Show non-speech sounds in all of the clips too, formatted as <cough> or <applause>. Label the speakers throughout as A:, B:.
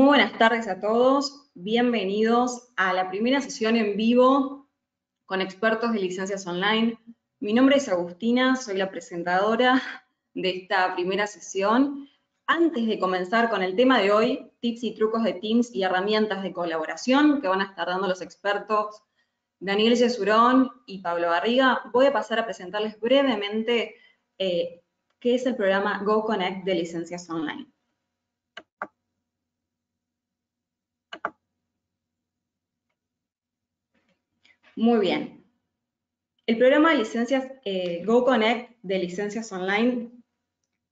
A: Muy buenas tardes a todos. Bienvenidos a la primera sesión en vivo con expertos de licencias online. Mi nombre es Agustina, soy la presentadora de esta primera sesión. Antes de comenzar con el tema de hoy, tips y trucos de Teams y herramientas de colaboración que van a estar dando los expertos Daniel Yesurón y Pablo Barriga, voy a pasar a presentarles brevemente eh, qué es el programa Go Connect de licencias online. Muy bien. El programa de licencias eh, GoConnect de licencias online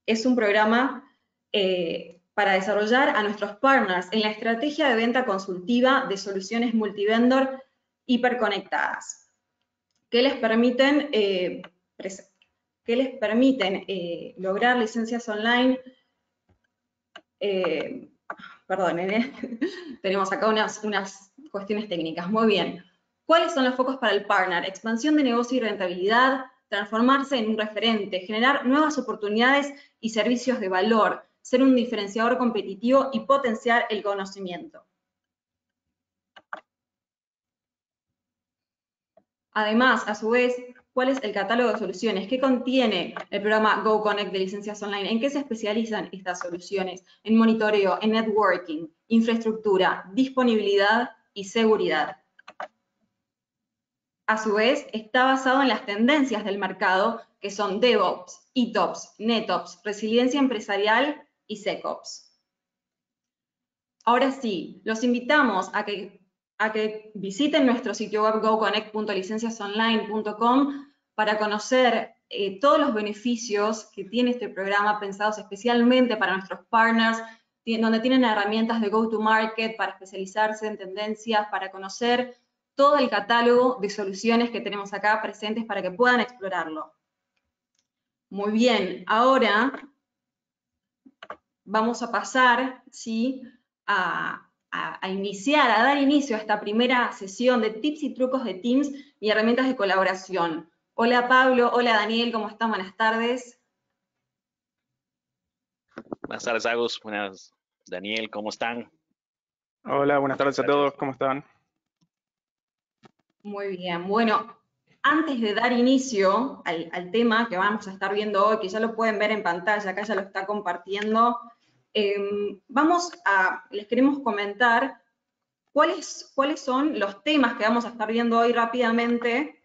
A: es un programa eh, para desarrollar a nuestros partners en la estrategia de venta consultiva de soluciones multivendor hiperconectadas, que les permiten, eh, que les permiten lograr licencias online <laughs> tenemos acá unas, cuestiones técnicas. Muy bien. ¿Cuáles son los focos para el partner? Expansión de negocio y rentabilidad, transformarse en un referente, generar nuevas oportunidades y servicios de valor, ser un diferenciador competitivo y potenciar el conocimiento. Además, a su vez, ¿cuál es el catálogo de soluciones? ¿Qué contiene el programa GoConnect de licencias online? ¿En qué se especializan estas soluciones? En monitoreo, en networking, infraestructura, disponibilidad y seguridad a su vez está basado en las tendencias del mercado, que son DevOps, ETOps, NetOps, Resiliencia Empresarial y SecOps. E Ahora sí, los invitamos a que, a que visiten nuestro sitio web goconnect.licenciasonline.com para conocer eh, todos los beneficios que tiene este programa pensados especialmente para nuestros partners, donde tienen herramientas de go-to-market para especializarse en tendencias, para conocer todo el catálogo de soluciones que tenemos acá presentes para que puedan explorarlo. Muy bien, ahora vamos a pasar ¿sí? a, a, iniciar, a dar inicio a esta primera sesión de tips y trucos de Teams y herramientas de colaboración. Hola Pablo, hola Daniel, ¿cómo están? Buenas tardes.
B: Buenas tardes, Agus. Buenas, Daniel, ¿cómo están?
C: Hola, buenas tardes a todos, ¿cómo están?
A: Muy bien, bueno, antes de dar inicio al, tema que vamos a estar viendo hoy, que ya lo pueden ver en pantalla, acá ya lo está compartiendo, em, vamos a, les queremos comentar cuáles, cuáles son los temas que vamos a estar viendo hoy rápidamente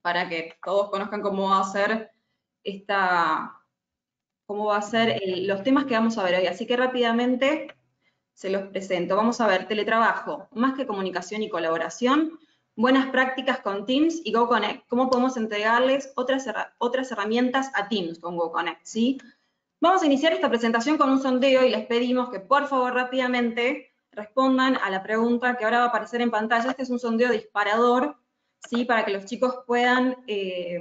A: para que todos conozcan cómo va a ser esta, cómo va a ser los temas que vamos a ver hoy. Así que rápidamente se los presento. Vamos a ver teletrabajo, más que comunicación y colaboración, buenas prácticas con Teams y GoConnect, cómo podemos entregarles otras, otras herramientas a Teams con GoConnect, ¿sí? Vamos a iniciar esta presentación con un sondeo y les pedimos que por favor rápidamente respondan a la pregunta que ahora va a aparecer en pantalla. Este es un sondeo disparador, ¿sí? Para que los chicos puedan eh,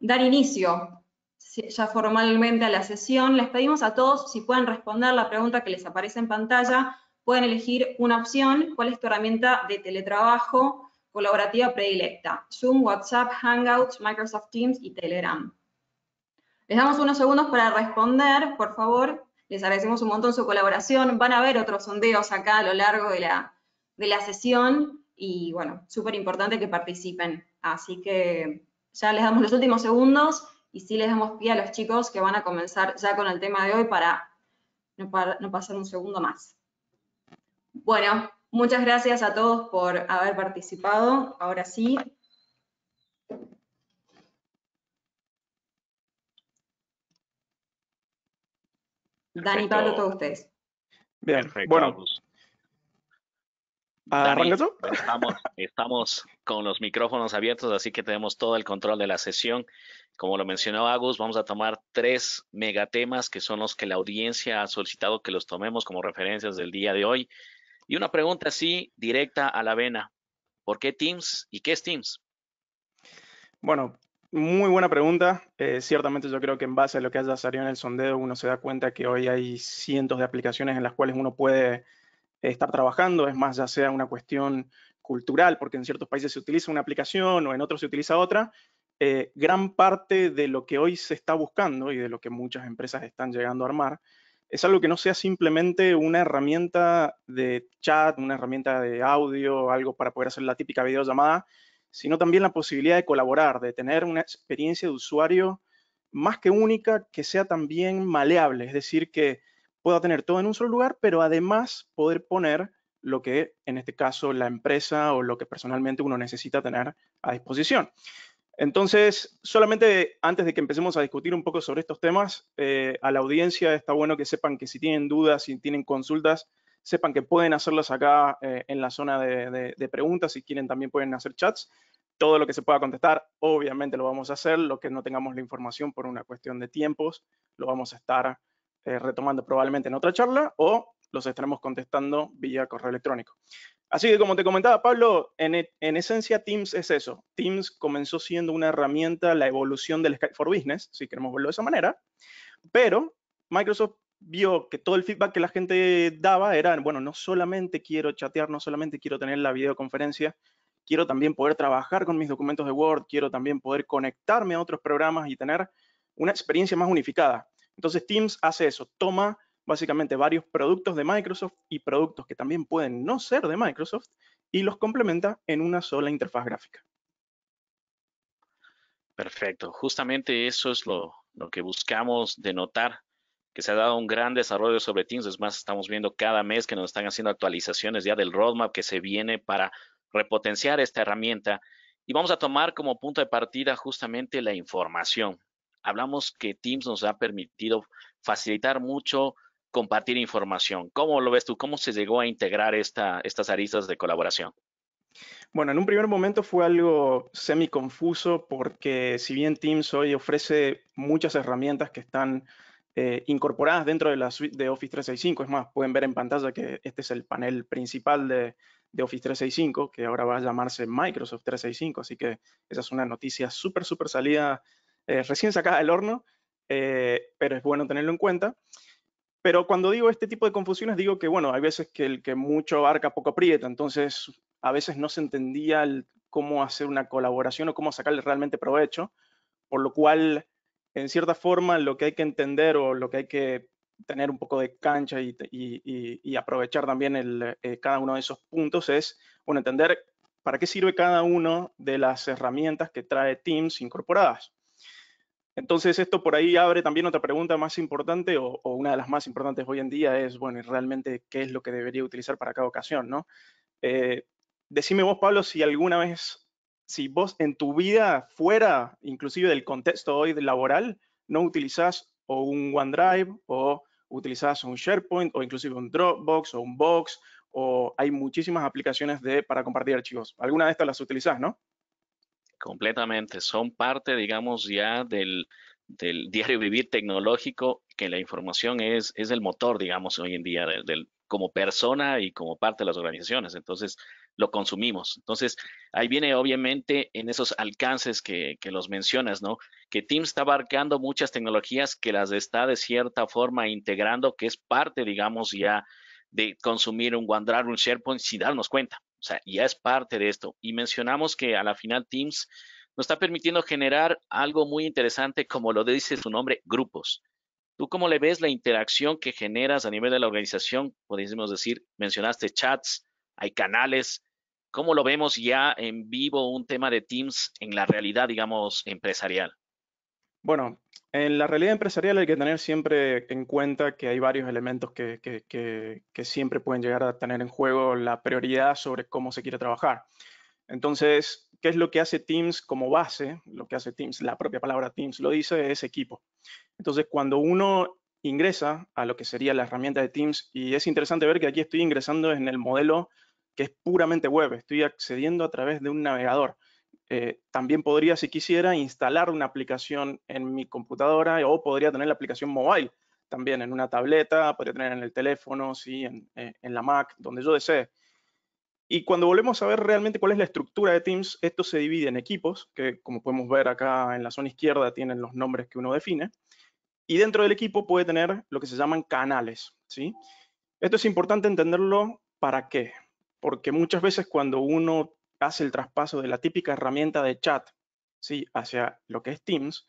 A: dar inicio ya formalmente a la sesión. Les pedimos a todos si pueden responder la pregunta que les aparece en pantalla. Pueden elegir una opción, cuál es tu herramienta de teletrabajo colaborativa predilecta, Zoom, WhatsApp, Hangouts, Microsoft Teams y Telegram. Les damos unos segundos para responder, por favor. Les agradecemos un montón su colaboración. Van a ver otros sondeos acá a lo largo de la, de la sesión y bueno, súper importante que participen. Así que ya les damos los últimos segundos y sí les damos pie a los chicos que van a comenzar ya con el tema de hoy para no, para, no pasar un segundo más. Bueno, Muchas gracias a todos por haber participado. Ahora sí.
B: Dani, Pablo, todos ustedes. Bien, Perfecto. bueno. estamos, estamos con los micrófonos abiertos, así que tenemos todo el control de la sesión. Como lo mencionó Agus, vamos a tomar tres megatemas que son los que la audiencia ha solicitado que los tomemos como referencias del día de hoy. Y una pregunta así directa a la vena. ¿Por qué Teams y qué es Teams?
C: Bueno, muy buena pregunta. Eh, ciertamente yo creo que en base a lo que haya salido en el sondeo, uno se da cuenta que hoy hay cientos de aplicaciones en las cuales uno puede estar trabajando. Es más, ya sea una cuestión cultural, porque en ciertos países se utiliza una aplicación o en otros se utiliza otra. Eh, gran parte de lo que hoy se está buscando y de lo que muchas empresas están llegando a armar es algo que no sea simplemente una herramienta de chat, una herramienta de audio, algo para poder hacer la típica videollamada, sino también la posibilidad de colaborar, de tener una experiencia de usuario más que única, que sea también maleable, es decir, que pueda tener todo en un solo lugar, pero además poder poner lo que en este caso la empresa o lo que personalmente uno necesita tener a disposición. Entonces, solamente antes de que empecemos a discutir un poco sobre estos temas, eh, a la audiencia está bueno que sepan que si tienen dudas, si tienen consultas, sepan que pueden hacerlas acá eh, en la zona de, preguntas, si quieren también pueden hacer chats. Todo lo que se pueda contestar, obviamente lo vamos a hacer, lo que no tengamos la información por una cuestión de tiempos, lo vamos a estar eh, retomando probablemente en otra charla o los estaremos contestando vía correo electrónico. Así que como te comentaba Pablo, e, en, esencia Teams es eso. Teams comenzó siendo una herramienta, la evolución del Skype for Business, si queremos verlo de esa manera, pero Microsoft vio que todo el feedback que la gente daba era, bueno, no solamente quiero chatear, no solamente quiero tener la videoconferencia, quiero también poder trabajar con mis documentos de Word, quiero también poder conectarme a otros programas y tener una experiencia más unificada. Entonces Teams hace eso, toma básicamente varios productos de Microsoft y productos que también pueden no ser de Microsoft y los complementa en una sola interfaz gráfica.
B: Perfecto, justamente eso es lo, que buscamos denotar, que se ha dado un gran desarrollo sobre Teams, es más, estamos viendo cada mes que nos están haciendo actualizaciones ya del roadmap que se viene para repotenciar esta herramienta y vamos a tomar como punto de partida justamente la información. Hablamos que Teams nos ha permitido facilitar mucho compartir información. ¿Cómo lo ves tú? ¿Cómo se llegó a integrar estas aristas de colaboración?
C: Bueno, en un primer momento fue algo semi confuso porque si bien Teams hoy ofrece muchas herramientas que están eh, incorporadas dentro de la suite de Office 365, es más, pueden ver en pantalla que este es el panel principal de, Office 365, que ahora va a llamarse Microsoft 365, así que esa es una noticia súper, súper salida, eh, recién sacada del horno, eh, pero es bueno tenerlo en cuenta. Pero cuando digo este tipo de confusiones, digo que, bueno, hay veces que el que mucho arca, poco aprieta, entonces a veces no se entendía cómo hacer una colaboración o cómo sacarle realmente provecho, por lo cual, en cierta forma, lo que hay que entender o lo que hay que tener un poco de cancha y, aprovechar también el, eh, cada uno de esos puntos es, bueno, entender para qué sirve cada una de las herramientas que trae Teams incorporadas. Entonces esto por ahí abre también otra pregunta más importante o, una de las más importantes hoy en día es, bueno, ¿y realmente qué es lo que debería utilizar para cada ocasión, no? Eh, decime vos, Pablo, si alguna vez, si vos en tu vida fuera, inclusive del contexto hoy laboral, no utilizás o un OneDrive o utilizás un SharePoint o inclusive un Dropbox o un Box o hay muchísimas aplicaciones de, para compartir archivos. ¿Alguna de estas las utilizás, no?
B: Completamente, son parte, digamos, ya del, <laughs> diario vivir tecnológico, que la información es, es el motor, digamos, hoy en día, del, como persona y como parte de las organizaciones. Entonces, lo consumimos. Entonces, ahí viene obviamente en esos alcances que, que, los mencionas, ¿no? Que Teams está abarcando muchas tecnologías que las está de cierta forma integrando, que es parte, digamos, ya de consumir un OneDrive, un SharePoint sin darnos cuenta. O sea, ya es parte de esto. Y mencionamos que a la final Teams nos está permitiendo generar algo muy interesante, como lo dice su nombre, grupos. ¿Tú cómo le ves la interacción que generas a nivel de la organización? Podríamos decir, mencionaste chats, hay canales. ¿Cómo lo vemos ya en vivo un tema de Teams en la realidad, digamos, empresarial?
C: Bueno, en la realidad empresarial hay que tener siempre en cuenta que hay varios elementos que, siempre pueden llegar a tener en juego la prioridad sobre cómo se quiere trabajar. Entonces, ¿qué es lo que hace Teams como base? Lo que hace Teams, la propia palabra Teams lo dice, es equipo. Entonces, cuando uno ingresa a lo que sería la herramienta de Teams, y es interesante ver que aquí estoy ingresando en el modelo que es puramente web, estoy accediendo a través de un navegador. Eh, también podría, si quisiera, instalar una aplicación en mi computadora o podría tener la aplicación mobile también en una tableta, podría tener en el teléfono, sí, eh, en, la Mac, donde yo desee. Y cuando volvemos a ver realmente cuál es la estructura de Teams, esto se divide en equipos, que como podemos ver acá en la zona izquierda tienen los nombres que uno define. Y dentro del equipo puede tener lo que se llaman canales. ¿sí? Esto es importante entenderlo para qué. Porque muchas veces cuando uno hace el traspaso de la típica herramienta de chat ¿sí? hacia lo que es Teams,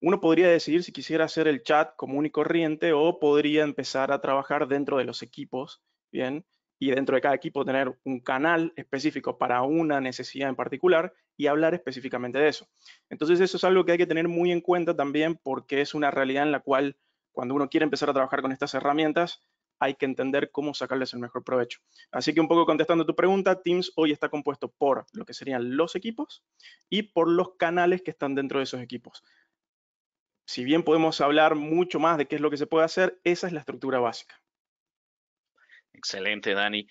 C: uno podría decidir si quisiera hacer el chat común y corriente o podría empezar a trabajar dentro de los equipos, ¿bien? Y dentro de cada equipo tener un canal específico para una necesidad en particular y hablar específicamente de eso. Entonces eso es algo que hay que tener muy en cuenta también porque es una realidad en la cual cuando uno quiere empezar a trabajar con estas herramientas, hay que entender cómo sacarles el mejor provecho. Así que un poco contestando tu pregunta, Teams hoy está compuesto por lo que serían los equipos y por los canales que están dentro de esos equipos. Si bien podemos hablar mucho más de qué es lo que se puede hacer, esa es la estructura básica. Excelente,
B: Dani.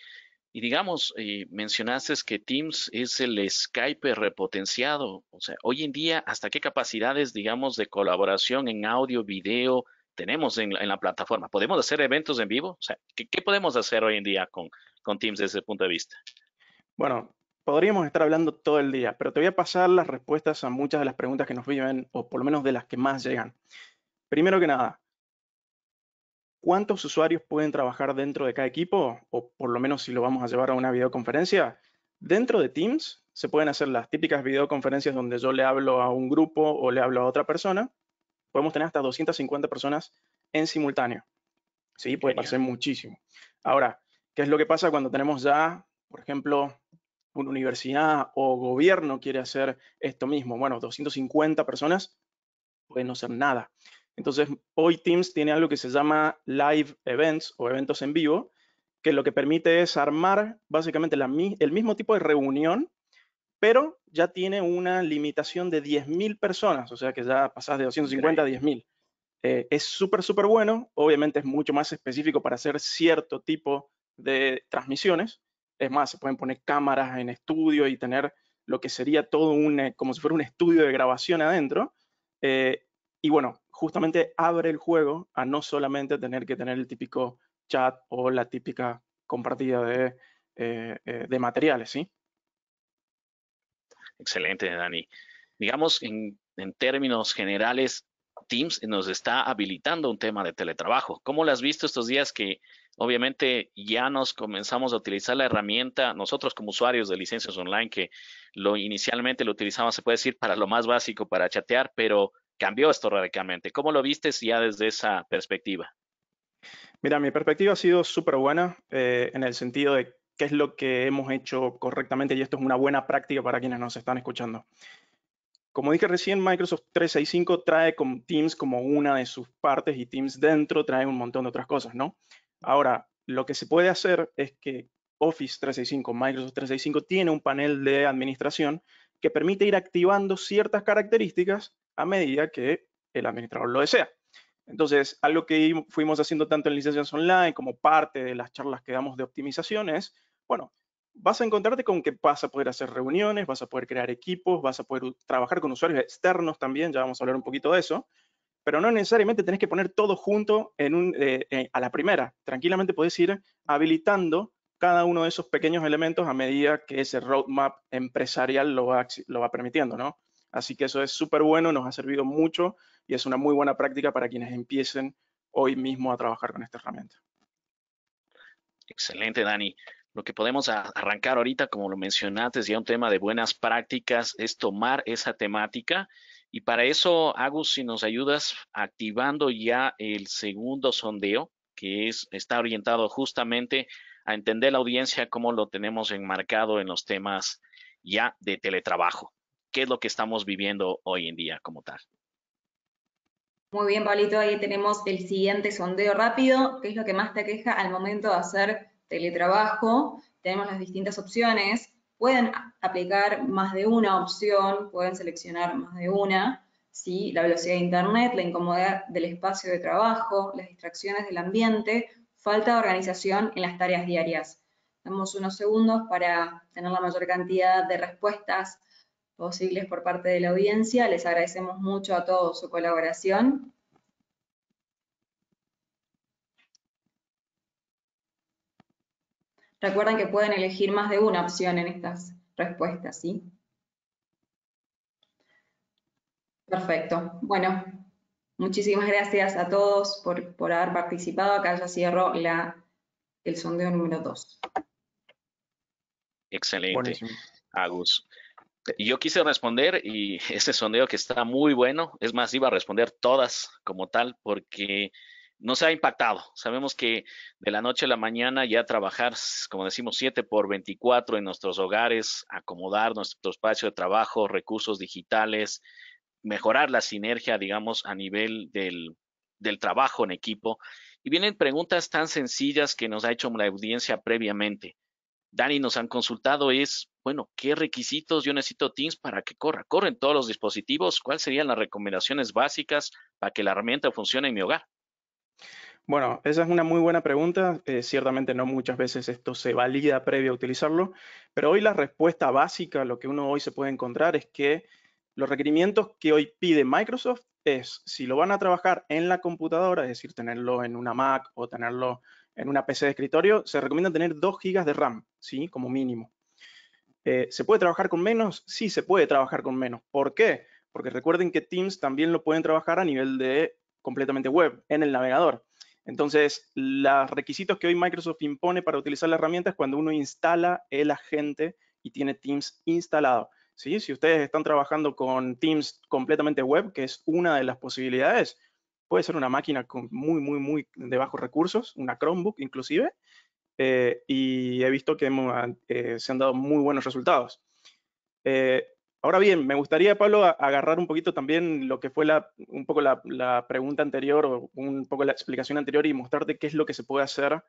B: Y digamos, eh, mencionaste que Teams es el Skype repotenciado. O sea, hoy en día, ¿hasta qué capacidades, digamos, de colaboración en audio, video, tenemos en, la plataforma. ¿Podemos hacer eventos en vivo? O sea, ¿qué, podemos hacer hoy en día con, con Teams desde ese punto de vista?
C: Bueno, podríamos estar hablando todo el día, pero te voy a pasar las respuestas a muchas de las preguntas que nos viven, o por lo menos de las que más llegan. Primero que nada, ¿cuántos usuarios pueden trabajar dentro de cada equipo? O por lo menos si lo vamos a llevar a una videoconferencia. Dentro de Teams se pueden hacer las típicas videoconferencias donde yo le hablo a un grupo o le hablo a otra persona, podemos tener hasta 250 personas en simultáneo. Sí, puede parecer muchísimo. Ahora, ¿qué es lo que pasa cuando tenemos ya, por ejemplo, una universidad o gobierno quiere hacer esto mismo? Bueno, 250 personas puede no ser nada. Entonces, hoy Teams tiene algo que se llama Live Events o eventos en vivo, que lo que permite es armar básicamente el mismo tipo de reunión, pero ya tiene una limitación de 10.000 personas, o sea que ya pasas de 250 a 10.000. Eh, es súper, súper bueno, obviamente es mucho más específico para hacer cierto tipo de transmisiones. Es más, se pueden poner cámaras en estudio y tener lo que sería todo un, eh, como si fuera un estudio de grabación adentro. Eh, y bueno, justamente abre el juego a no solamente tener que tener el típico chat o la típica compartida de, de materiales, ¿sí?
B: Excelente, Dani. Digamos, en, términos generales, Teams nos está habilitando un tema de teletrabajo. ¿Cómo lo has visto estos días que obviamente ya nos comenzamos a utilizar la herramienta, nosotros como usuarios de licencias online, que lo inicialmente lo utilizamos, se puede decir, para lo más básico, para chatear, pero cambió esto radicalmente. ¿Cómo lo viste ya desde esa perspectiva?
C: Mira, mi perspectiva ha sido súper buena eh, en el sentido de qué es lo que hemos hecho correctamente y esto es una buena práctica para quienes nos están escuchando. Como dije recién, Microsoft 365 trae con Teams como una de sus partes y Teams dentro trae un montón de otras cosas, ¿no? Ahora, lo que se puede hacer es que Office 365, Microsoft 365 tiene un panel de administración que permite ir activando ciertas características a medida que el administrador lo desea. Entonces, algo que fuimos haciendo tanto en licencias online como parte de las charlas que damos de optimizaciones bueno, vas a encontrarte con que vas a poder hacer reuniones, vas a poder crear equipos, vas a poder trabajar con usuarios externos también, ya vamos a hablar un poquito de eso, pero no necesariamente tenés que poner todo junto eh, eh, a la primera. Tranquilamente podés ir habilitando cada uno de esos pequeños elementos a medida que ese roadmap empresarial lo va, lo va permitiendo, ¿no? Así que eso es súper bueno, nos ha servido mucho y es una muy buena práctica para quienes empiecen hoy mismo a trabajar con esta herramienta.
B: Excelente, Dani. Lo que podemos arrancar ahorita, como lo mencionaste, ya un tema de buenas prácticas, es tomar esa temática. Y para eso, Agus, si nos ayudas activando ya el segundo sondeo, que es, está orientado justamente a entender la audiencia cómo lo tenemos enmarcado en los temas ya de teletrabajo. ¿Qué es lo que estamos viviendo hoy en día como tal?
A: Muy bien, Pablito, ahí tenemos el siguiente sondeo rápido. ¿Qué es lo que más te queja al momento de hacer teletrabajo, tenemos las distintas opciones, pueden aplicar más de una opción, pueden seleccionar más de una, ¿sí? la velocidad de internet, la incomodidad del espacio de trabajo, las distracciones del ambiente, falta de organización en las tareas diarias. Damos unos segundos para tener la mayor cantidad de respuestas posibles por parte de la audiencia. Les agradecemos mucho a todos su colaboración Recuerden que pueden elegir más de una opción en estas respuestas, ¿sí? Perfecto. Bueno, muchísimas gracias a todos por, por haber participado. Acá ya cierro la, el sondeo número 2.
B: Excelente, Agus. Yo quise responder y <laughs> ese sondeo que está muy bueno, es más, iba a responder todas como tal, porque no se ha impactado. Sabemos que de la noche a la mañana ya trabajar, como decimos, 7 por 24 en nuestros hogares, acomodar nuestro espacio de trabajo, recursos digitales, mejorar la sinergia, digamos, a nivel del, del trabajo en equipo. Y vienen preguntas tan sencillas que nos ha hecho la audiencia previamente. Dani, nos han consultado es, bueno, ¿qué requisitos yo necesito Teams para que corra? ¿Corren todos los dispositivos? ¿Cuáles serían las recomendaciones básicas para que la herramienta funcione en mi hogar?
C: Bueno, esa es una muy buena pregunta. Eh, ciertamente no muchas veces esto se valida previo a utilizarlo, pero hoy la respuesta básica, lo que uno hoy se puede encontrar es que los requerimientos que hoy pide Microsoft es si lo van a trabajar en la computadora, es decir, tenerlo en una Mac o tenerlo en una PC de escritorio, se recomienda tener 2 GB de RAM, ¿sí? Como mínimo. Eh, ¿Se puede trabajar con menos? Sí, se puede trabajar con menos. ¿Por qué? Porque recuerden que Teams también lo pueden trabajar a nivel de completamente web, en el navegador. Entonces, los requisitos que hoy Microsoft impone para utilizar la herramienta es cuando uno instala el agente y tiene Teams instalado. ¿sí? Si ustedes están trabajando con Teams completamente web, que es una de las posibilidades, puede ser una máquina con muy, muy, muy de bajos recursos, una Chromebook inclusive, eh, y he visto que eh, se han dado muy buenos resultados. Eh, Ahora bien, me gustaría, Pablo, agarrar un poquito también lo que fue la, un poco la, pregunta anterior o un poco la explicación anterior y mostrarte qué es lo que se puede hacer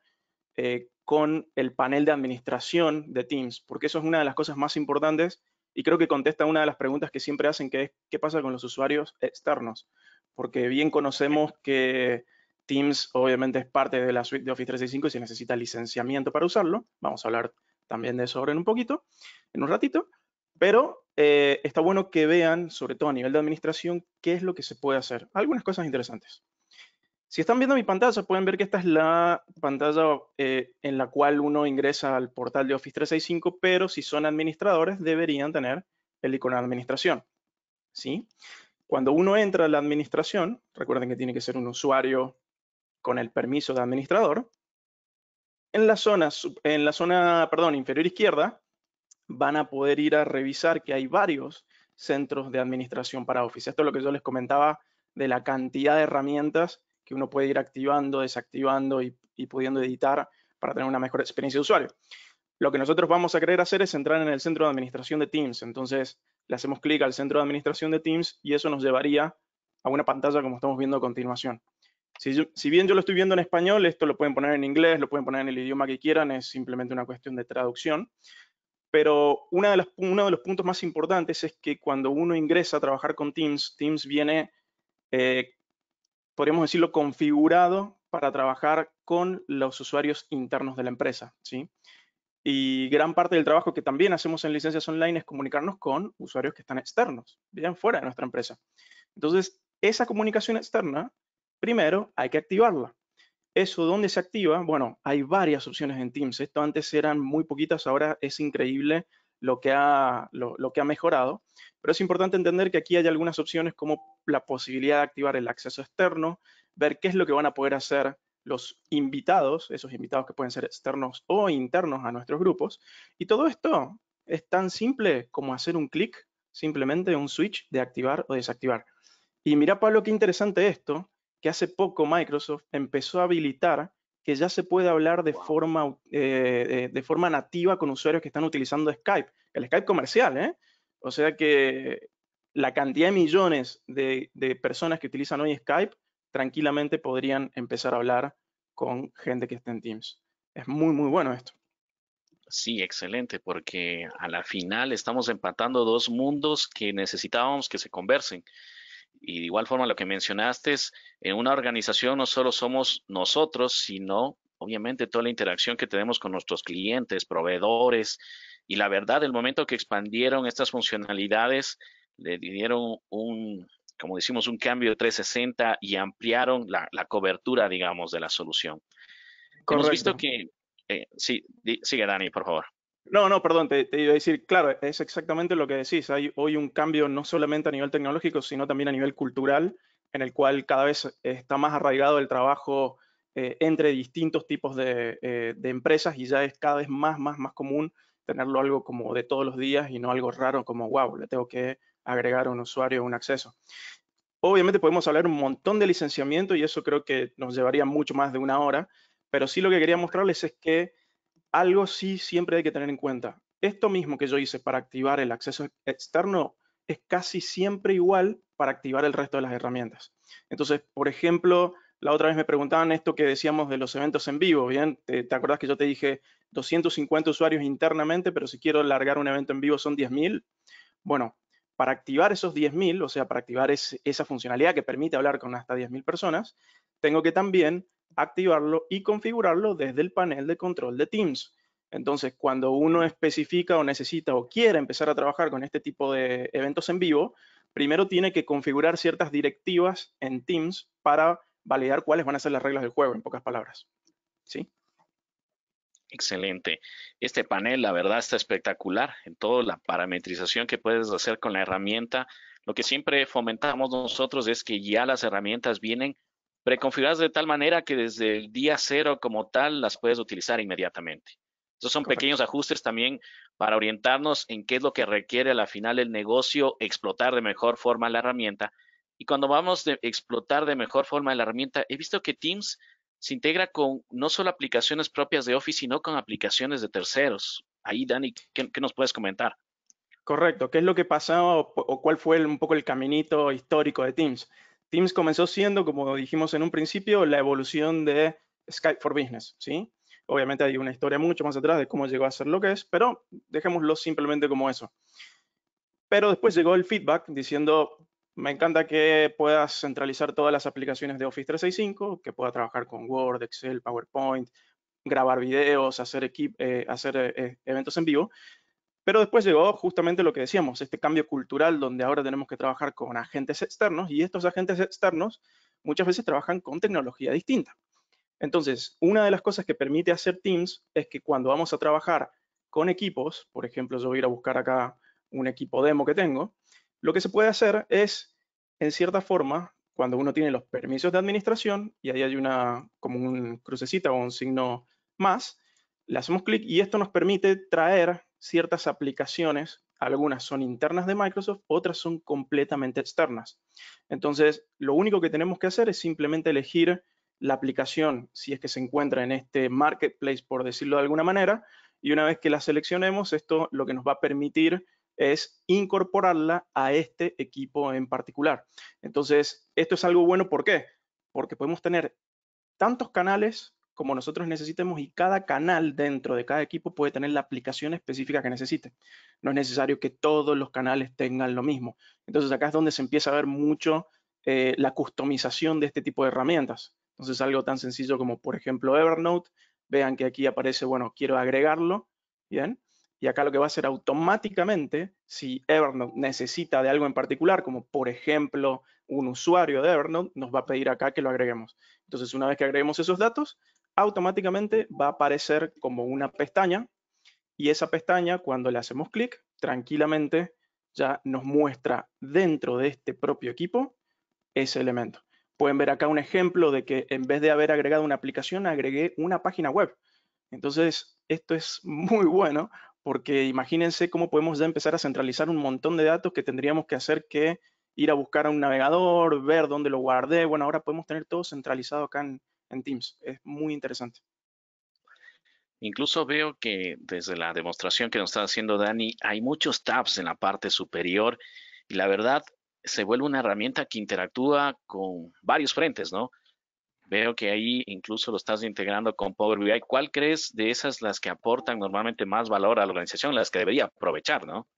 C: eh, con el panel de administración de Teams, porque eso es una de las cosas más importantes y creo que contesta una de las preguntas que siempre hacen, que es qué pasa con los usuarios externos, porque bien conocemos que Teams obviamente es parte de la suite de Office 365 y se necesita licenciamiento para usarlo. Vamos a hablar también de eso ahora en un poquito, en un ratito. Pero eh, está bueno que vean, sobre todo a nivel de administración, qué es lo que se puede hacer. Algunas cosas interesantes. Si están viendo mi pantalla, pueden ver que esta es la pantalla eh, en la cual uno ingresa al portal de Office 365, pero si son administradores, deberían tener el icono de administración. ¿sí? Cuando uno entra a la administración, recuerden que tiene que ser un usuario con el permiso de administrador, en la zona, en la zona perdón, inferior izquierda van a poder ir a revisar que hay varios centros de administración para Office. Esto es lo que yo les comentaba de la cantidad de herramientas que uno puede ir activando, desactivando y, pudiendo editar para tener una mejor experiencia de usuario. Lo que nosotros vamos a querer hacer es entrar en el centro de administración de Teams. Entonces, le hacemos clic al centro de administración de Teams y eso nos llevaría a una pantalla como estamos viendo a continuación. si, bien yo lo estoy viendo en español, esto lo pueden poner en inglés, lo pueden poner en el idioma que quieran, es simplemente una cuestión de traducción. Pero una de las, uno de los puntos más importantes es que cuando uno ingresa a trabajar con Teams, Teams viene, eh, podríamos decirlo, configurado para trabajar con los usuarios internos de la empresa. ¿sí? Y gran parte del trabajo que también hacemos en licencias online es comunicarnos con usuarios que están externos, bien fuera de nuestra empresa. Entonces, esa comunicación externa, primero hay que activarla. ¿Eso dónde se activa? Bueno, hay varias opciones en Teams. Esto antes eran muy poquitas, ahora es increíble lo que ha, que ha mejorado. Pero es importante entender que aquí hay algunas opciones como la posibilidad de activar el acceso externo, ver qué es lo que van a poder hacer los invitados, esos invitados que pueden ser externos o internos a nuestros grupos. Y todo esto es tan simple como hacer un clic, simplemente un switch de activar o desactivar. Y mira, Pablo, qué interesante esto, que hace poco Microsoft empezó a habilitar que ya se puede hablar de, forma, eh, de forma nativa con usuarios que están utilizando Skype, el Skype comercial, ¿eh? O sea que la cantidad de millones de, de, personas que utilizan hoy Skype tranquilamente podrían empezar a hablar con gente que esté en Teams. Es muy, muy bueno esto.
B: Sí, excelente, porque a la final estamos empatando dos mundos que necesitábamos que se conversen. Y de igual forma, lo que mencionaste es, en una organización no solo somos nosotros, sino obviamente toda la interacción que tenemos con nuestros clientes, proveedores. Y la verdad, el momento que expandieron estas funcionalidades, le dieron un, como decimos, un cambio de 360 y ampliaron la, cobertura, digamos, de la solución. Correcto. Hemos visto que, eh, sí, sigue Dani, por favor.
C: No, no, perdón, te, te, iba a decir, claro, es exactamente lo que decís. Hay hoy un cambio no solamente a nivel tecnológico, sino también a nivel cultural, en el cual cada vez está más arraigado el trabajo eh, entre distintos tipos de, eh, de, empresas y ya es cada vez más, más, más común tenerlo algo como de todos los días y no algo raro como, wow, le tengo que agregar a un usuario un acceso. Obviamente podemos hablar un montón de licenciamiento y eso creo que nos llevaría mucho más de una hora, pero sí lo que quería mostrarles es que algo sí siempre hay que tener en cuenta. Esto mismo que yo hice para activar el acceso externo es casi siempre igual para activar el resto de las herramientas. Entonces, por ejemplo, la otra vez me preguntaban esto que decíamos de los eventos en vivo, ¿bien? ¿Te, acuerdas acordás que yo te dije 250 usuarios internamente, pero si quiero largar un evento en vivo son 10.000? Bueno, para activar esos 10.000, o sea, para activar esa funcionalidad que permite hablar con hasta 10.000 personas, tengo que también activarlo y configurarlo desde el panel de control de Teams. Entonces, cuando uno especifica o necesita o quiere empezar a trabajar con este tipo de eventos en vivo, primero tiene que configurar ciertas directivas en Teams para validar cuáles van a ser las reglas del juego, en pocas palabras. ¿Sí?
B: Excelente. Este panel, la verdad, está espectacular en toda la parametrización que puedes hacer con la herramienta. Lo que siempre fomentamos nosotros es que ya las herramientas vienen preconfiguradas de tal manera que desde el día cero como tal las puedes utilizar inmediatamente. Esos son pequeños ajustes también para orientarnos en qué es lo que requiere a la final el negocio explotar de mejor forma la herramienta. Y cuando vamos a explotar de mejor forma la herramienta, he visto que Teams se integra con no solo aplicaciones propias de Office, sino con aplicaciones de terceros. Ahí, Dani, ¿qué, nos puedes comentar?
C: Correcto. ¿Qué es lo que pasó o, cuál fue un poco el caminito histórico de Teams? Teams comenzó siendo, como dijimos en un principio, la evolución de Skype for Business, ¿sí? Obviamente hay una historia mucho más atrás de cómo llegó a ser lo que es, pero dejémoslo simplemente como eso. Pero después llegó el feedback diciendo, me encanta que puedas centralizar todas las aplicaciones de Office 365, que pueda trabajar con Word, Excel, PowerPoint, grabar videos, hacer, eh, eh, eh, eventos en vivo. Pero después llegó justamente lo que decíamos, este cambio cultural donde ahora tenemos que trabajar con agentes externos y estos agentes externos muchas veces trabajan con tecnología distinta. Entonces, una de las cosas que permite hacer Teams es que cuando vamos a trabajar con equipos, por ejemplo, yo voy a ir a buscar acá un equipo demo que tengo, lo que se puede hacer es, en cierta forma, cuando uno tiene los permisos de administración, y ahí hay una, como un crucecita o un signo más, le hacemos clic y esto nos permite traer ciertas aplicaciones, algunas son internas de Microsoft, otras son completamente externas. Entonces, lo único que tenemos que hacer es simplemente elegir la aplicación, si es que se encuentra en este marketplace, por decirlo de alguna manera, y una vez que la seleccionemos, esto lo que nos va a permitir es incorporarla a este equipo en particular. Entonces, esto es algo bueno, ¿por qué? Porque podemos tener tantos canales como nosotros necesitemos y cada canal dentro de cada equipo puede tener la aplicación específica que necesite. No es necesario que todos los canales tengan lo mismo. Entonces acá es donde se empieza a ver mucho eh, la customización de este tipo de herramientas. Entonces algo tan sencillo como por ejemplo Evernote, vean que aquí aparece, bueno, quiero agregarlo, ¿bien? Y acá lo que va a hacer automáticamente, si Evernote necesita de algo en particular, como por ejemplo un usuario de Evernote, nos va a pedir acá que lo agreguemos. Entonces una vez que agreguemos esos datos, automáticamente va a aparecer como una pestaña y esa pestaña cuando le hacemos clic tranquilamente ya nos muestra dentro de este propio equipo ese elemento. Pueden ver acá un ejemplo de que en vez de haber agregado una aplicación agregué una página web. Entonces esto es muy bueno porque imagínense cómo podemos ya empezar a centralizar un montón de datos que tendríamos que hacer que ir a buscar a un navegador, ver dónde lo guardé. Bueno, ahora podemos tener todo centralizado acá en, en Teams. Es muy interesante.
B: Incluso veo que desde la demostración que nos está haciendo Dani, hay muchos tabs en la parte superior y la verdad se vuelve una herramienta que interactúa con varios frentes, ¿no? Veo que ahí incluso lo estás integrando con Power BI. ¿Cuál crees de esas las que aportan normalmente más valor a la organización, las que debería aprovechar, no?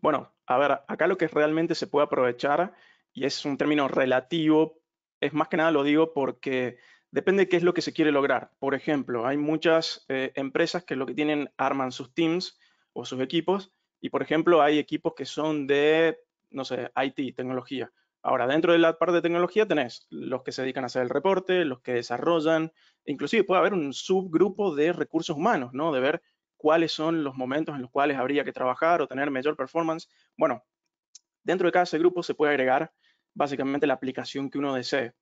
C: Bueno, a ver, acá lo que realmente se puede aprovechar, y es un término relativo, es más que nada lo digo porque Depende de qué es lo que se quiere lograr. Por ejemplo, hay muchas eh, empresas que lo que tienen arman sus teams o sus equipos y, por ejemplo, hay equipos que son de, no sé, IT, tecnología. Ahora, dentro de la parte de tecnología tenés los que se dedican a hacer el reporte, los que desarrollan, inclusive puede haber un subgrupo de recursos humanos, ¿no? De ver cuáles son los momentos en los cuales habría que trabajar o tener mayor performance. Bueno, dentro de cada ese grupo se puede agregar básicamente la aplicación que uno desee.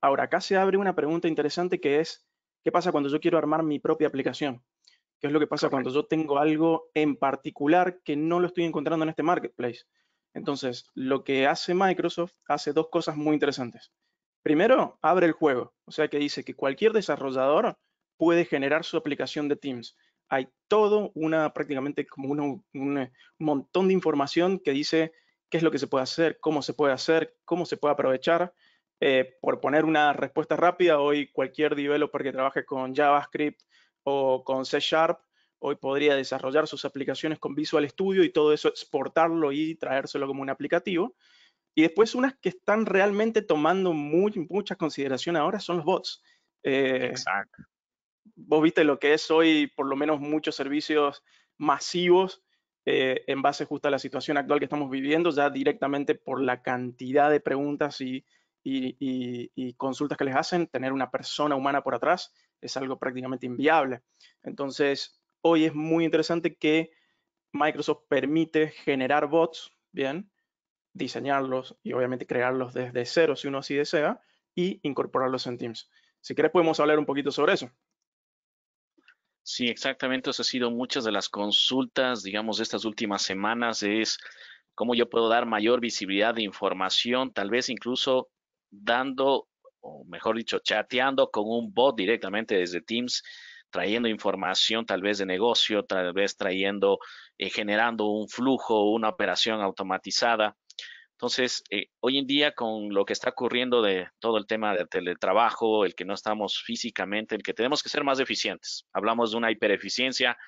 C: Ahora, acá se abre una pregunta interesante que es, ¿qué pasa cuando yo quiero armar mi propia aplicación? ¿Qué es lo que pasa cuando yo tengo algo en particular que no lo estoy encontrando en este marketplace? Entonces, lo que hace Microsoft hace dos cosas muy interesantes. Primero, abre el juego, o sea que dice que cualquier desarrollador puede generar su aplicación de Teams. Hay todo una, prácticamente como eh, un montón de información que dice qué es lo que se puede hacer, cómo se puede hacer, cómo se puede aprovechar. Eh, por poner una respuesta rápida, hoy cualquier developer que trabaje con JavaScript o con C Sharp, hoy podría desarrollar sus aplicaciones con Visual Studio y todo eso exportarlo y traérselo como un aplicativo. Y después unas que están realmente tomando muy, mucha consideración ahora son los bots. Eh, Exacto. Vos viste lo que es hoy, por lo menos muchos servicios masivos eh, en base justo a la situación actual que estamos viviendo, ya directamente por la cantidad de preguntas y y, consultas que les hacen, tener una persona humana por atrás es algo prácticamente inviable. Entonces, hoy es muy interesante que Microsoft permite generar bots, bien, diseñarlos y obviamente crearlos desde cero si uno así desea y incorporarlos en Teams. Si querés podemos hablar un poquito sobre eso.
B: Sí, exactamente. Eso ha sido muchas de las consultas, digamos, de estas últimas semanas es cómo yo puedo dar mayor visibilidad de información, tal vez incluso dando, o mejor dicho, chateando con un bot directamente desde Teams, trayendo información tal vez de negocio, tal vez trayendo, eh, generando un flujo, una operación automatizada. Entonces, eh, hoy en día con lo que está ocurriendo de todo el tema del teletrabajo, el que no estamos físicamente, el que tenemos que ser más eficientes. Hablamos de una hipereficiencia.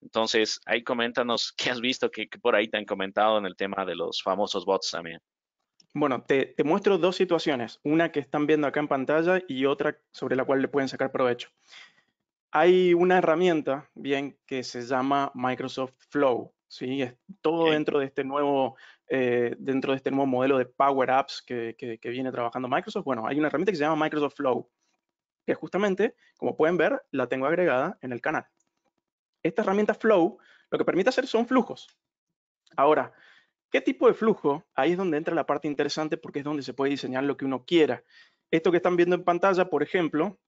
B: Entonces, ahí coméntanos <laughs> qué has visto que por ahí te han comentado en el tema de los famosos bots también.
C: Bueno, te, muestro dos situaciones, una que están viendo acá en pantalla y otra sobre la cual le pueden sacar provecho. Hay una herramienta, bien, que se llama Microsoft Flow, ¿sí? Es todo dentro, de este nuevo, eh, dentro de este nuevo modelo de Power Apps que, viene trabajando Microsoft. Bueno, hay una herramienta que se llama Microsoft Flow, que justamente, como pueden ver, la tengo agregada en el canal. Esta herramienta Flow lo que permite hacer son flujos. Ahora, ¿Qué tipo de flujo? Ahí es donde entra la parte interesante porque es donde se puede diseñar lo que uno quiera. Esto que están viendo en pantalla, por ejemplo,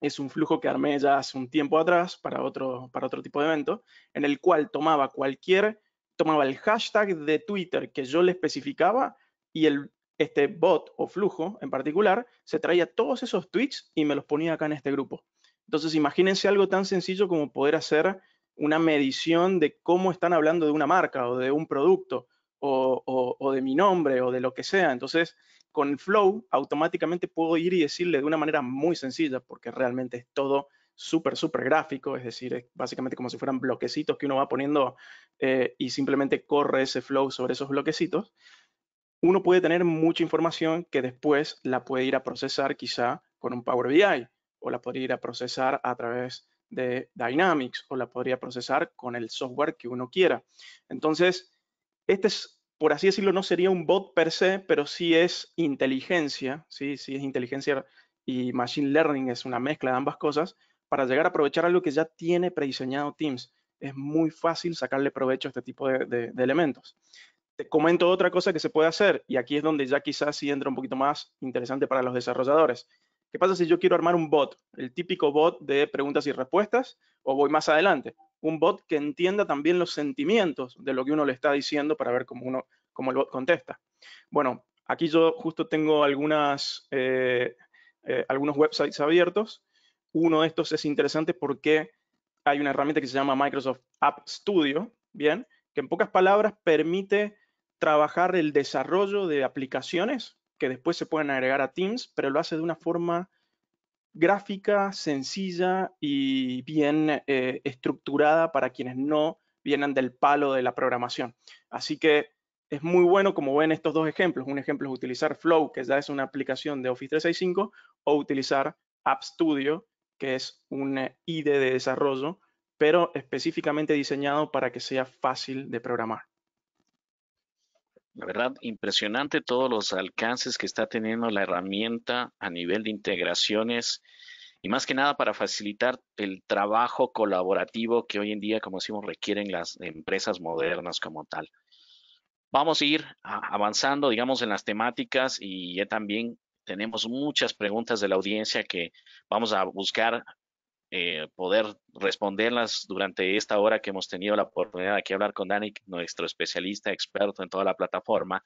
C: es un flujo que armé ya hace un tiempo atrás para otro, para otro tipo de evento, en el cual tomaba cualquier, tomaba el hashtag de Twitter que yo le especificaba y el, este bot o flujo en particular se traía todos esos tweets y me los ponía acá en este grupo. Entonces, imagínense algo tan sencillo como poder hacer una medición de cómo están hablando de una marca o de un producto o, de mi nombre o de lo que sea. Entonces, con el flow automáticamente puedo ir y decirle de una manera muy sencilla, porque realmente es todo súper, súper gráfico, es decir, es básicamente como si fueran bloquecitos que uno va poniendo eh, y simplemente corre ese flow sobre esos bloquecitos, uno puede tener mucha información que después la puede ir a procesar quizá con un Power BI o la podría ir a procesar a través de Dynamics o la podría procesar con el software que uno quiera. Entonces, este es por así decirlo, no sería un bot per se, pero sí es inteligencia, sí, sí es inteligencia y machine learning, es una mezcla de ambas cosas, para llegar a aprovechar algo que ya tiene prediseñado Teams. Es muy fácil sacarle provecho a este tipo de, elementos. Te comento otra cosa que se puede hacer, y aquí es donde ya quizás sí entra un poquito más interesante para los desarrolladores. ¿Qué pasa si yo quiero armar un bot? El típico bot de preguntas y respuestas, o voy más adelante. Un bot que entienda también los sentimientos de lo que uno le está diciendo para ver cómo, uno, cómo el bot contesta. Bueno, aquí yo justo tengo algunas, eh, eh, algunos websites abiertos. Uno de estos es interesante porque hay una herramienta que se llama Microsoft App Studio, ¿bien? Que en pocas palabras permite trabajar el desarrollo de aplicaciones que después se pueden agregar a Teams, pero lo hace de una forma gráfica, sencilla y bien eh, estructurada para quienes no vienen del palo de la programación. Así que es muy bueno, como ven estos dos ejemplos. Un ejemplo es utilizar Flow, que ya es una aplicación de Office 365, o utilizar App Studio, que es un eh, IDE de desarrollo, pero específicamente diseñado para que sea fácil de programar.
B: La verdad, impresionante todos los alcances que está teniendo la herramienta a nivel de integraciones y más que nada para facilitar el trabajo colaborativo que hoy en día, como decimos, requieren las empresas modernas como tal. Vamos a ir avanzando, digamos, en las temáticas y ya también tenemos muchas preguntas de la audiencia que vamos a buscar eh, poder responderlas durante esta hora que hemos tenido la oportunidad de hablar con Dani, nuestro especialista, experto en toda la plataforma.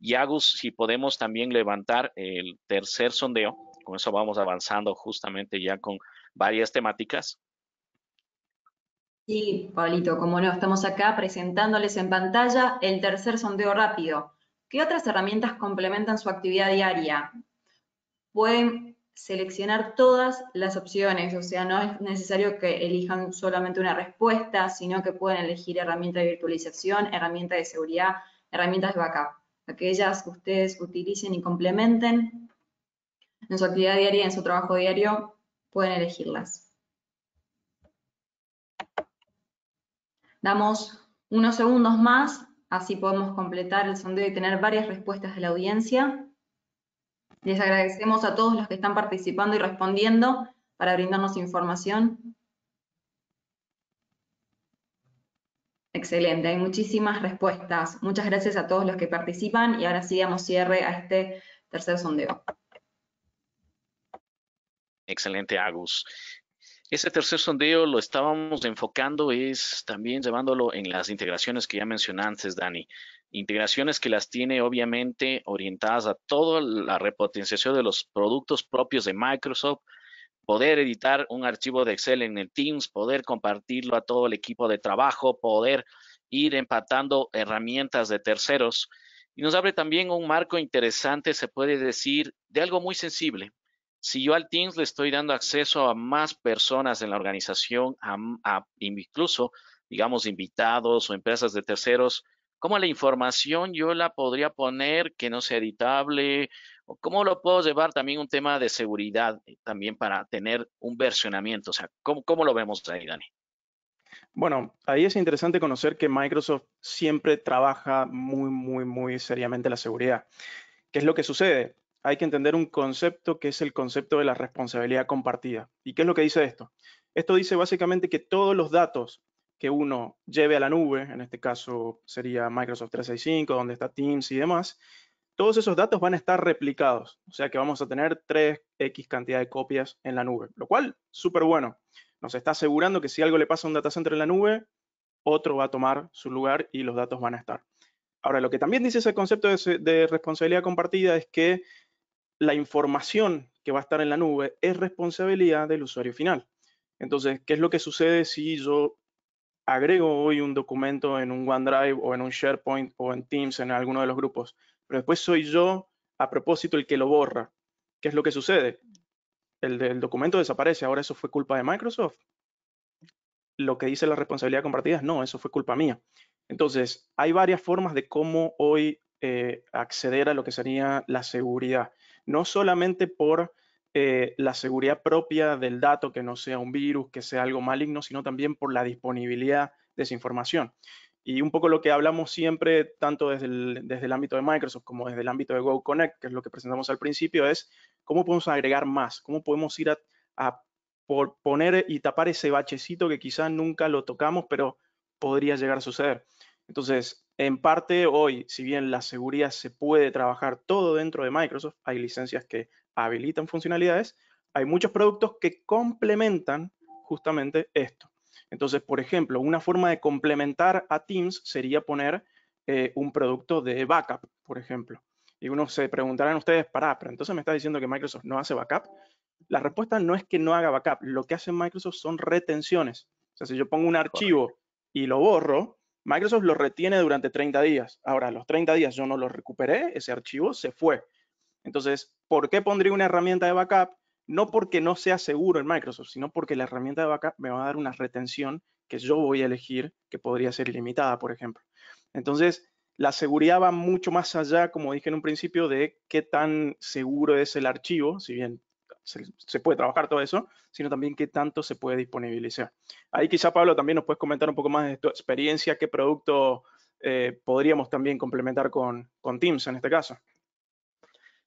B: Y Agus, si podemos también levantar el tercer sondeo, con eso vamos avanzando justamente ya con varias temáticas.
A: Sí, Pablito, como no, estamos acá presentándoles en pantalla el tercer sondeo rápido. ¿Qué otras herramientas complementan su actividad diaria? Pueden seleccionar todas las opciones, o sea, no es necesario que elijan solamente una respuesta, sino que pueden elegir herramienta de virtualización, herramienta de seguridad, herramientas de backup, aquellas que ustedes utilicen y complementen en su actividad diaria, en su trabajo diario, pueden elegirlas. Damos unos segundos más, así podemos completar el sondeo y tener varias respuestas de la audiencia. Les agradecemos a todos los que están participando y respondiendo para brindarnos información. Excelente, hay muchísimas respuestas. Muchas gracias a todos los que participan y ahora sí damos cierre a este tercer sondeo.
B: Excelente, Agus. Ese tercer sondeo lo estábamos enfocando es también llevándolo en las integraciones que ya mencioné antes, Dani. Integraciones que las tiene obviamente orientadas a toda la repotenciación de los productos propios de Microsoft, poder editar un archivo de Excel en el Teams, poder compartirlo a todo el equipo de trabajo, poder ir empatando herramientas de terceros. Y nos abre también un marco interesante, se puede decir, de algo muy sensible, si yo al Teams le estoy dando acceso a más personas en la organización, incluso, digamos, invitados o empresas de terceros, ¿cómo la información yo la podría poner que no sea editable? ¿O ¿Cómo lo puedo llevar también un tema de seguridad eh, también para tener un versionamiento? O sea, ¿cómo, cómo lo vemos ahí, Dani?
C: Bueno, ahí es interesante conocer que Microsoft siempre trabaja muy, muy, muy seriamente la seguridad. ¿Qué es lo que sucede? hay que entender un concepto que es el concepto de la responsabilidad compartida. ¿Y qué es lo que dice esto? Esto dice básicamente que todos los datos que uno lleve a la nube, en este caso sería Microsoft 365, donde está Teams y demás, todos esos datos van a estar replicados, o sea que vamos a tener 3x cantidad de copias en la nube, lo cual súper bueno. Nos está asegurando que si algo le pasa a un data center en la nube, otro va a tomar su lugar y los datos van a estar. Ahora, lo que también dice ese concepto de, de responsabilidad compartida es que la información que va a estar en la nube es responsabilidad del usuario final. Entonces, ¿qué es lo que sucede si yo agrego hoy un documento en un OneDrive o en un SharePoint o en Teams, en alguno de los grupos? Pero después soy yo, a propósito, el que lo borra. ¿Qué es lo que sucede? El, documento desaparece. Ahora eso fue culpa de Microsoft. Lo que dice la responsabilidad compartida no, eso fue culpa mía. Entonces, hay varias formas de cómo hoy eh, acceder a lo que sería la seguridad no solamente por eh, la seguridad propia del dato, que no sea un virus, que sea algo maligno, sino también por la disponibilidad de esa información. Y un poco lo que hablamos siempre, tanto desde el, ámbito de Microsoft como desde el ámbito de Go Connect, que es lo que presentamos al principio, es cómo podemos agregar más, cómo podemos ir a, poner y tapar ese bachecito que quizás nunca lo tocamos, pero podría llegar a suceder. Entonces, en parte hoy, si bien la seguridad se puede trabajar todo dentro de Microsoft, hay licencias que habilitan funcionalidades, hay muchos productos que complementan justamente esto. Entonces, por ejemplo, una forma de complementar a Teams sería poner eh, un producto de backup, por ejemplo. Y uno se preguntarán ustedes, ¿Para, pero entonces me está diciendo que Microsoft no hace backup. La respuesta no es que no haga backup, lo que hace Microsoft son retenciones. O sea, si yo pongo un archivo y lo borro, Microsoft lo retiene durante 30 días. Ahora, los 30 días yo no lo recuperé, ese archivo se fue. Entonces, ¿por qué pondría una herramienta de backup? No porque no sea seguro en Microsoft, sino porque la herramienta de backup me va a dar una retención que yo voy a elegir, que podría ser ilimitada, por ejemplo. Entonces, la seguridad va mucho más allá, como dije en un principio, de qué tan seguro es el archivo, si bien se, puede trabajar todo eso, sino también qué tanto se puede disponibilizar. Ahí quizá, Pablo, también nos puedes comentar un poco más de tu experiencia, qué producto eh, podríamos también complementar con, con Teams en este caso.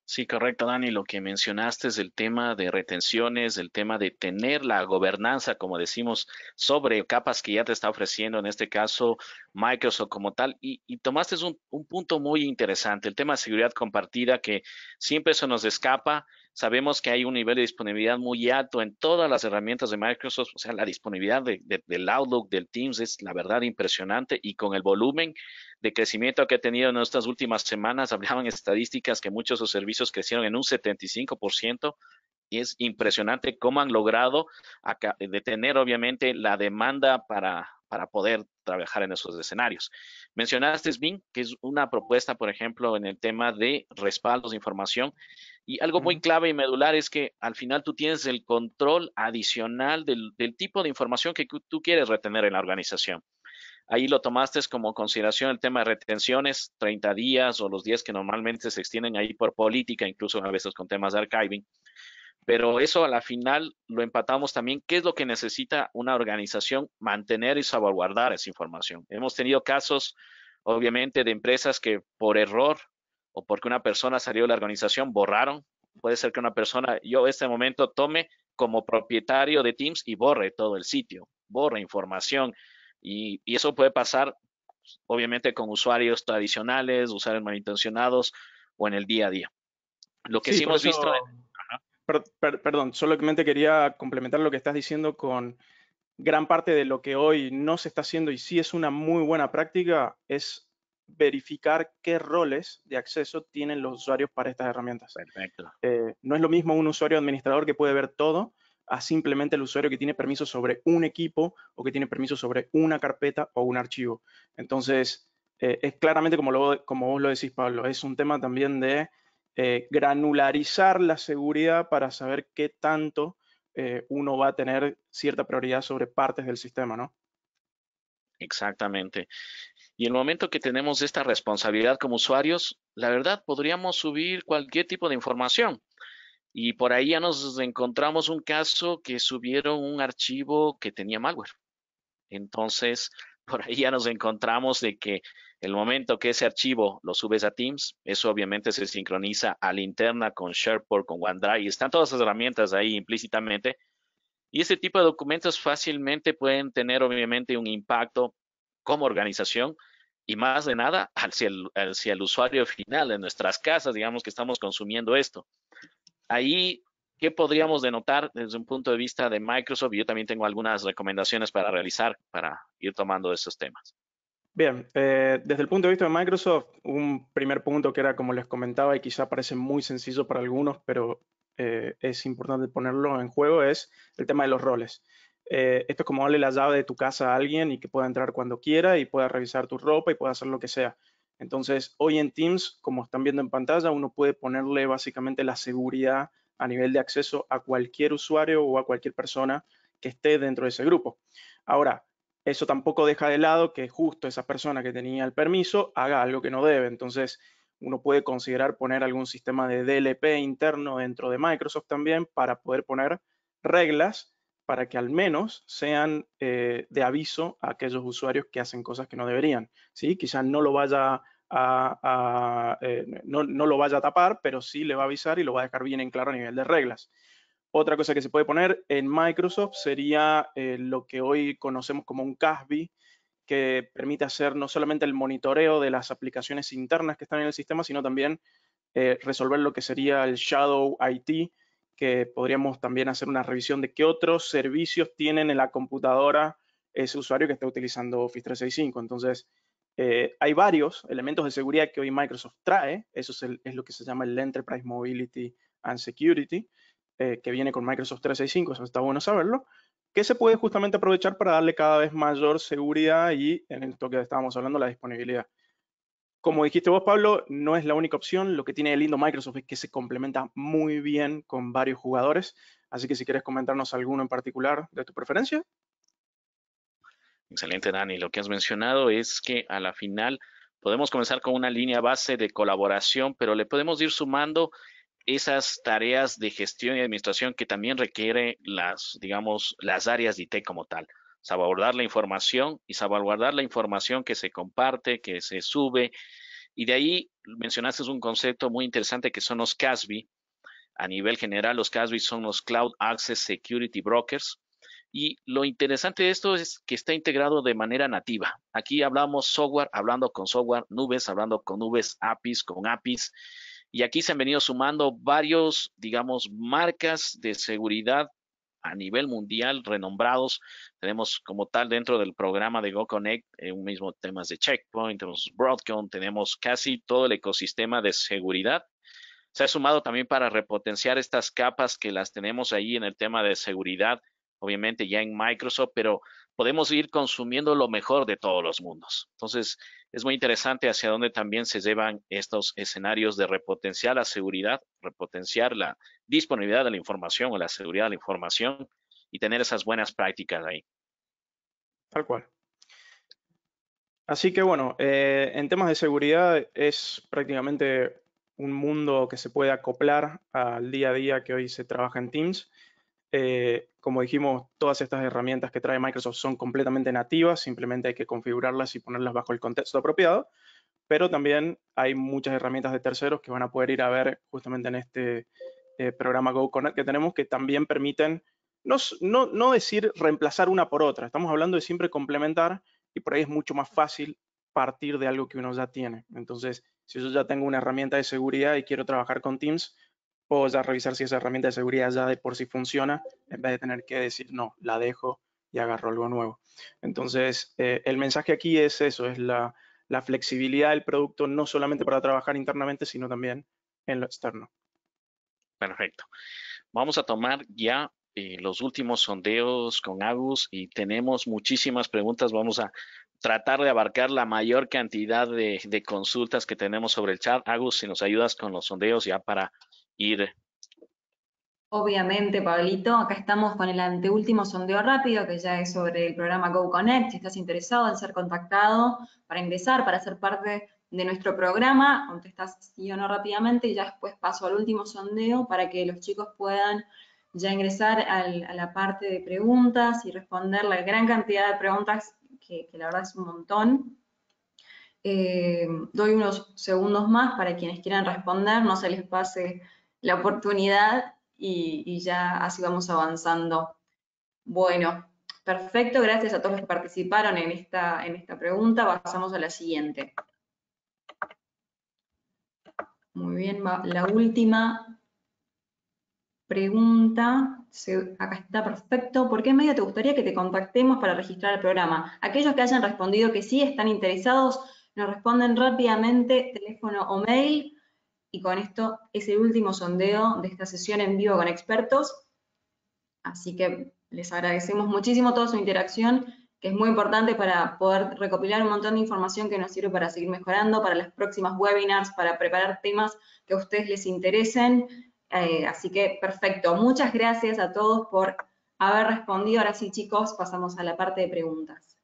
B: Sí, correcto, Dani. Lo que mencionaste es el tema de retenciones, el tema de tener la gobernanza, como decimos, sobre capas que ya te está ofreciendo, en este caso Microsoft como tal. Y, tomaste un, un, punto muy interesante, el tema de seguridad compartida, que siempre eso nos escapa Sabemos que hay un nivel de disponibilidad muy alto en todas las herramientas de Microsoft, o sea, la disponibilidad del Outlook, del Teams es la verdad impresionante y con el volumen de crecimiento que ha tenido en estas últimas semanas, <laughs> hablaban estadísticas que muchos de sus servicios crecieron en un 75% y es impresionante cómo han logrado detener obviamente la demanda para, para poder trabajar en esos escenarios. Mencionaste SBIN, que es una propuesta, por ejemplo, en el tema de respaldos de información. Y algo muy clave y medular es que al final tú tienes el control adicional del, del tipo de información que tú quieres retener en la organización. Ahí lo tomaste como consideración el tema de retenciones, 30 días o los días que normalmente se extienden ahí por política, incluso a veces con temas de archiving pero eso a la final lo empatamos también. ¿Qué es lo que necesita una organización? Mantener y salvaguardar esa información. Hemos tenido casos, obviamente, de empresas que por error o porque una persona salió de la organización, borraron. Puede ser que una persona, yo en este momento tome como propietario de Teams y borre todo el sitio, borre información. Y, eso puede pasar, pues, obviamente, con usuarios tradicionales, usuarios malintencionados o en el día a día. Lo que sí, hemos visto
C: perdón, solamente quería complementar lo que estás diciendo con gran parte de lo que hoy no se está haciendo y sí es una muy buena práctica, es verificar qué roles de acceso tienen los usuarios para estas herramientas. Perfecto. Eh, no es lo mismo un usuario administrador que puede ver todo a simplemente el usuario que tiene permiso sobre un equipo o que tiene permiso sobre una carpeta o un archivo. Entonces, eh, es claramente como vos lo decís, Pablo, es un tema también de eh, granularizar la seguridad para saber qué tanto eh, uno va a tener cierta prioridad sobre partes del sistema, ¿no?
B: Exactamente. Y en el momento que tenemos esta responsabilidad como usuarios, la verdad podríamos subir cualquier tipo de información. Y por ahí ya nos encontramos un caso que subieron un archivo que tenía malware. Entonces, por ahí ya nos encontramos de que el momento que ese archivo lo subes a Teams, eso obviamente se sincroniza a la interna con SharePoint, con OneDrive, están todas las herramientas ahí implícitamente. Y este tipo de documentos fácilmente pueden tener obviamente un impacto como organización y más de nada hacia el, usuario final de nuestras casas, digamos que estamos consumiendo esto. Ahí ¿Qué podríamos denotar desde un punto de vista de Microsoft? Yo también tengo algunas recomendaciones para realizar para ir tomando esos temas.
C: Bien, eh, desde el punto de vista de Microsoft, un primer punto que era, como les comentaba, y quizá parece muy sencillo para algunos, pero eh, es importante ponerlo en juego, es el tema de los roles. Eh, esto es como darle la llave de tu casa a alguien y que pueda entrar cuando quiera y pueda revisar tu ropa y pueda hacer lo que sea. Entonces, hoy en Teams, como están viendo en pantalla, uno puede ponerle básicamente la seguridad a nivel de acceso a cualquier usuario o a cualquier persona que esté dentro de ese grupo. Ahora, eso tampoco deja de lado que justo esa persona que tenía el permiso haga algo que no debe. Entonces, uno puede considerar poner algún sistema de DLP interno dentro de Microsoft también para poder poner reglas para que al menos sean eh, de aviso a aquellos usuarios que hacen cosas que no deberían. ¿sí? Quizás no lo vaya eh, no, lo vaya a tapar, pero sí le va a avisar y lo va a dejar bien en claro a nivel de reglas. Otra cosa que se puede poner en Microsoft sería eh, lo que hoy conocemos como un CASB, que permite hacer no solamente el monitoreo de las aplicaciones internas que están en el sistema, sino también eh, resolver lo que sería el Shadow IT, que podríamos también hacer una revisión de qué otros servicios tienen en la computadora ese usuario que está utilizando Office 365. Entonces, eh, hay varios elementos de seguridad que hoy Microsoft trae, eso es, lo que se llama el Enterprise Mobility and Security, eh, que viene con Microsoft 365, eso está bueno saberlo, que se puede justamente aprovechar para darle cada vez mayor seguridad y en el toque que estábamos hablando, la disponibilidad. Como dijiste vos, Pablo, no es la única opción. Lo que tiene de lindo Microsoft es que se complementa muy bien con varios jugadores. Así que si quieres comentarnos alguno en particular de tu preferencia,
B: Excelente, Dani. Lo que has mencionado es que a la final podemos comenzar con una línea base de colaboración, pero le podemos ir sumando esas tareas de gestión y administración que también requiere las, digamos, las áreas de IT como tal. Salvaguardar la información y salvaguardar la información que se comparte, que se sube. Y de ahí mencionaste un concepto muy interesante que son los CASB. A nivel general, los CASB son los Cloud Access Security Brokers y lo interesante de esto es que está integrado de manera nativa. Aquí hablamos software, hablando con software, nubes, hablando con nubes, APIs, con APIs. Y aquí se han venido sumando varios, digamos, marcas de seguridad a nivel mundial renombrados. Tenemos como tal dentro del programa de GoConnect, eh, un mismo temas de Checkpoint, tenemos Broadcom, tenemos casi todo el ecosistema de seguridad. Se ha sumado también para repotenciar estas capas que las tenemos ahí en el tema de seguridad obviamente ya en Microsoft, pero podemos ir consumiendo lo mejor de todos los mundos. Entonces, es muy interesante hacia dónde también se llevan estos escenarios de repotenciar la seguridad, repotenciar la disponibilidad de la información o la seguridad de la información y tener esas buenas prácticas ahí.
C: Tal cual. Así que bueno, eh, en temas de seguridad es prácticamente un mundo que se puede acoplar al día a día que hoy se trabaja en Teams. Eh, como dijimos, todas estas herramientas que trae Microsoft son completamente nativas, simplemente hay que configurarlas y ponerlas bajo el contexto apropiado, pero también hay muchas herramientas de terceros que van a poder ir a ver justamente en este eh, programa Go que tenemos que también permiten no, no decir reemplazar una por otra, estamos hablando de siempre complementar y por ahí es mucho más fácil partir de algo que uno ya tiene. Entonces, si yo ya tengo una herramienta de seguridad y quiero trabajar con Teams, puedo ya revisar si esa herramienta de seguridad ya de por sí funciona, en vez de tener que decir, no, la dejo y agarro algo nuevo. Entonces, eh, el mensaje aquí es eso, es la, flexibilidad del producto, no solamente para trabajar internamente, sino también en lo externo.
B: Perfecto. Vamos a tomar ya eh, los últimos sondeos con Agus y tenemos muchísimas preguntas. Vamos a tratar de abarcar la mayor cantidad de consultas que tenemos sobre el chat. Agus, si nos ayudas con los sondeos ya para ir.
A: Obviamente, Pablito, acá estamos con el anteúltimo sondeo rápido, que ya es sobre el programa Go Connect. Si estás interesado en ser contactado para ingresar, para ser parte de nuestro programa, contestas sí o no rápidamente y ya después paso al último sondeo para que los chicos puedan ya ingresar a la parte de preguntas y responder la gran cantidad de preguntas, que, la verdad es un montón. Eh, doy unos segundos más para quienes quieran responder, no se les pase la oportunidad y, ya así vamos avanzando. Bueno, perfecto, gracias a todos los que participaron en esta, en esta pregunta. Pasamos a la siguiente. Muy bien, la última pregunta. Acá está perfecto. ¿Por qué medio te gustaría que te contactemos para registrar el programa? Aquellos que hayan respondido que sí, están interesados, nos responden rápidamente teléfono o mail y con esto es el último sondeo de esta sesión en vivo con expertos. Así que les agradecemos muchísimo toda su interacción, que es muy importante para poder recopilar un montón de información que nos sirve para seguir mejorando, para las próximas webinars, para preparar temas que a ustedes les interesen. Eh, así que perfecto. Muchas gracias a todos por haber respondido. Ahora sí, chicos, pasamos a la parte de preguntas.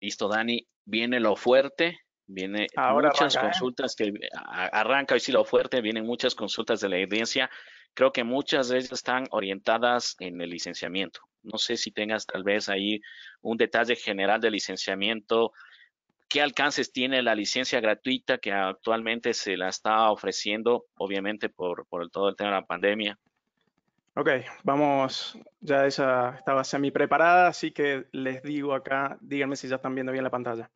B: Listo, Dani. Viene lo fuerte vienen muchas ¿eh? consultas que arranca hoy sí lo fuerte, vienen muchas consultas de la evidencia Creo que muchas de ellas están orientadas en el licenciamiento. No sé si tengas tal vez ahí un detalle general de licenciamiento. ¿Qué alcances tiene la licencia gratuita que actualmente se la está ofreciendo, obviamente por, por todo el tema de la pandemia?
C: Ok, vamos, ya esa estaba semi preparada, así que les digo acá, díganme si ya están viendo bien la pantalla.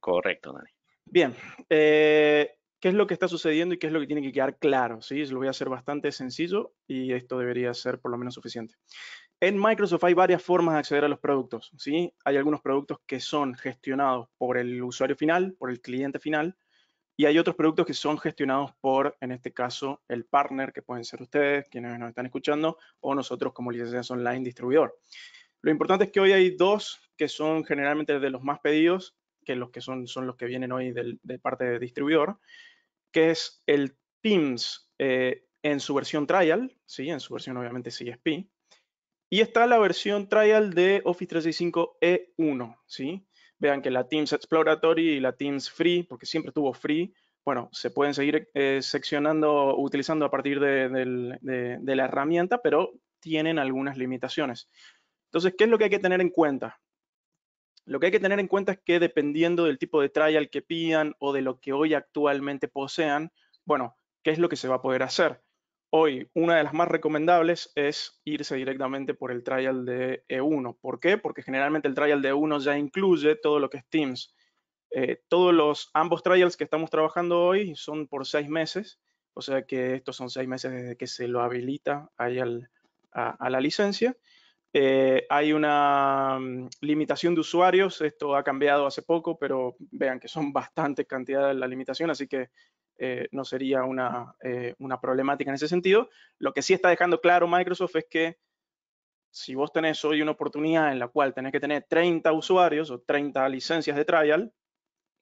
B: Correcto, Dani.
C: Bien, eh, ¿qué es lo que está sucediendo y qué es lo que tiene que quedar claro? Sí, lo voy a hacer bastante sencillo y esto debería ser por lo menos suficiente. En Microsoft hay varias formas de acceder a los productos, ¿sí? Hay algunos productos que son gestionados por el usuario final, por el cliente final, y hay otros productos que son gestionados por, en este caso, el partner, que pueden ser ustedes, quienes nos están escuchando, o nosotros como licencias online distribuidor. Lo importante es que hoy hay dos que son generalmente de los más pedidos, que los que son, son los que vienen hoy de parte de distribuidor, que es el Teams eh, en su versión trial, ¿sí? en su versión obviamente CSP, y está la versión trial de Office 365 E1. ¿sí? Vean que la Teams Exploratory y la Teams Free, porque siempre tuvo Free, bueno, se pueden seguir eh, seccionando, utilizando a partir de la herramienta, pero tienen algunas limitaciones. Entonces, ¿qué es lo que hay que tener en cuenta? Lo que hay que tener en cuenta es que dependiendo del tipo de trial que pidan o de lo que hoy actualmente posean, bueno, ¿qué es lo que se va a poder hacer? Hoy, una de las más recomendables es irse directamente por el trial de E1. ¿Por qué? Porque generalmente el trial de E1 ya incluye todo lo que es Teams. Eh, todos los, ambos trials que estamos trabajando hoy son por seis meses, o sea que estos son seis meses desde que se lo habilita ahí a la licencia. Eh, hay una mm, limitación de usuarios, esto ha cambiado hace poco, pero vean que son <laughs> bastantes cantidades la limitación, así que eh, no sería una, eh, una, problemática en ese sentido. Lo que sí está dejando claro Microsoft es que si vos tenés hoy una oportunidad en la cual tenés que tener 30 usuarios o 30 licencias de trial,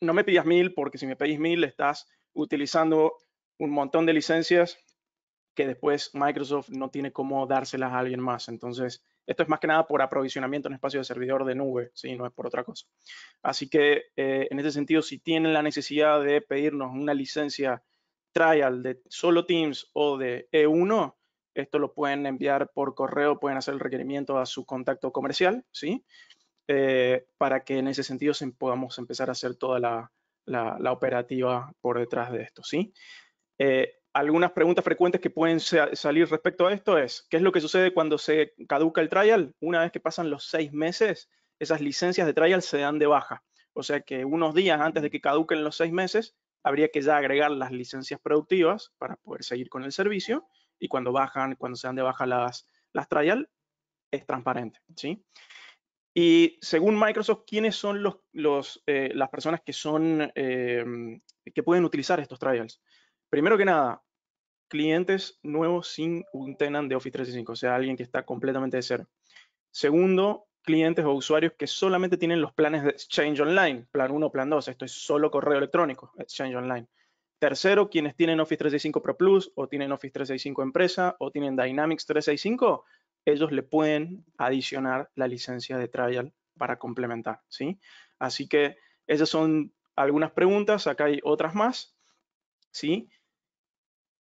C: no me pidas mil porque si me pedís mil estás utilizando un montón de licencias que después Microsoft no tiene cómo dárselas a alguien más. Entonces, esto es más que nada por aprovisionamiento en espacio de servidor de nube, ¿sí? no es por otra cosa. Así que eh, en ese sentido, si tienen la necesidad de pedirnos una licencia trial de solo Teams o de E1, esto lo pueden enviar por correo, pueden hacer el requerimiento a su contacto comercial, ¿sí? Eh, para que en ese sentido se, podamos empezar a hacer toda la, operativa por detrás de esto, ¿sí? Eh, algunas preguntas frecuentes que pueden salir respecto a esto es, ¿qué es lo que sucede cuando se caduca el trial? Una vez que pasan los seis meses, esas licencias de trial se dan de baja. O sea que unos días antes de que caduquen los seis meses, habría que ya agregar las licencias productivas para poder seguir con el servicio. Y cuando bajan, cuando se dan de baja las, las trial, es transparente. ¿sí? Y según Microsoft, ¿quiénes son los, eh, las personas que, son, eh, que pueden utilizar estos trials? Primero que nada, clientes nuevos sin un tenant de Office 365, o sea, alguien que está completamente de cero. Segundo, clientes o usuarios que solamente tienen los planes de Exchange Online, plan 1, plan 2, esto es solo correo electrónico, Exchange Online. Tercero, quienes tienen Office 365 Pro Plus o tienen Office 365 Empresa o tienen Dynamics 365, ellos le pueden adicionar la licencia de trial para complementar, ¿sí? Así que esas son algunas preguntas, acá hay otras más, ¿sí?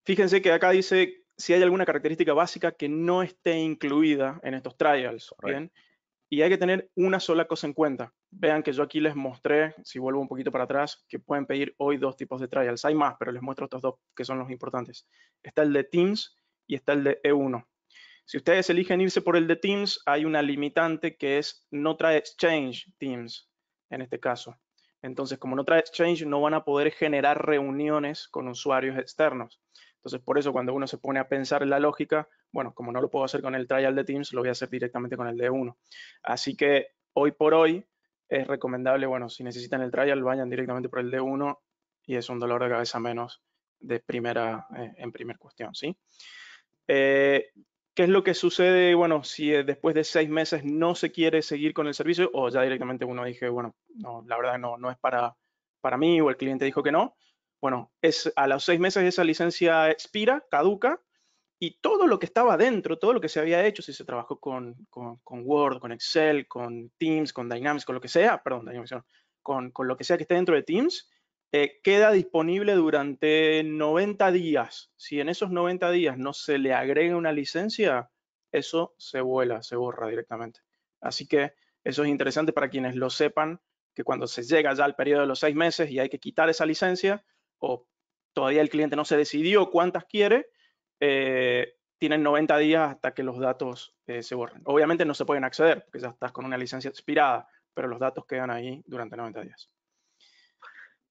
C: Fíjense que acá dice si hay alguna característica básica que no esté incluida en estos trials. Y hay que tener una sola cosa en cuenta. Vean que yo aquí les mostré, si vuelvo un poquito para atrás, que pueden pedir hoy dos tipos de trials. Hay más, pero les muestro estos dos que son los importantes. Está el de Teams y está el de E1. Si ustedes eligen irse por el de Teams, hay una limitante que es no trae Exchange Teams, en este caso. Entonces, como no trae Exchange, no van a poder generar reuniones con usuarios externos. Entonces, por eso cuando uno se pone a pensar en la lógica, bueno, como no lo puedo hacer con el trial de Teams, lo voy a hacer directamente con el de uno. Así que hoy por hoy es recomendable, bueno, si necesitan el trial, vayan directamente por el de uno y es un dolor de cabeza menos de primera, eh, en primer cuestión, ¿sí? Eh, ¿Qué es lo que sucede, bueno, si eh, después de seis meses no se quiere seguir con el servicio o ya directamente uno dije, bueno, no, la verdad no, no es para, para mí o el cliente dijo que no? Bueno, es, a los seis meses esa licencia expira, caduca, y todo lo que estaba dentro, todo lo que se había hecho, si se trabajó con, Word, con Excel, con Teams, con Dynamics, con lo que sea, perdón, con, lo que sea que esté dentro de Teams, eh, queda disponible durante 90 días. Si en esos 90 días no se le agrega una licencia, eso se vuela, se borra directamente. Así que eso es interesante para quienes lo sepan, que cuando se llega ya al periodo de los seis meses y hay que quitar esa licencia, o todavía el cliente no se decidió cuántas quiere, eh, tienen 90 días hasta que los datos eh, se borren. Obviamente no se pueden acceder, porque ya estás con una licencia expirada, pero los datos quedan ahí durante 90 días.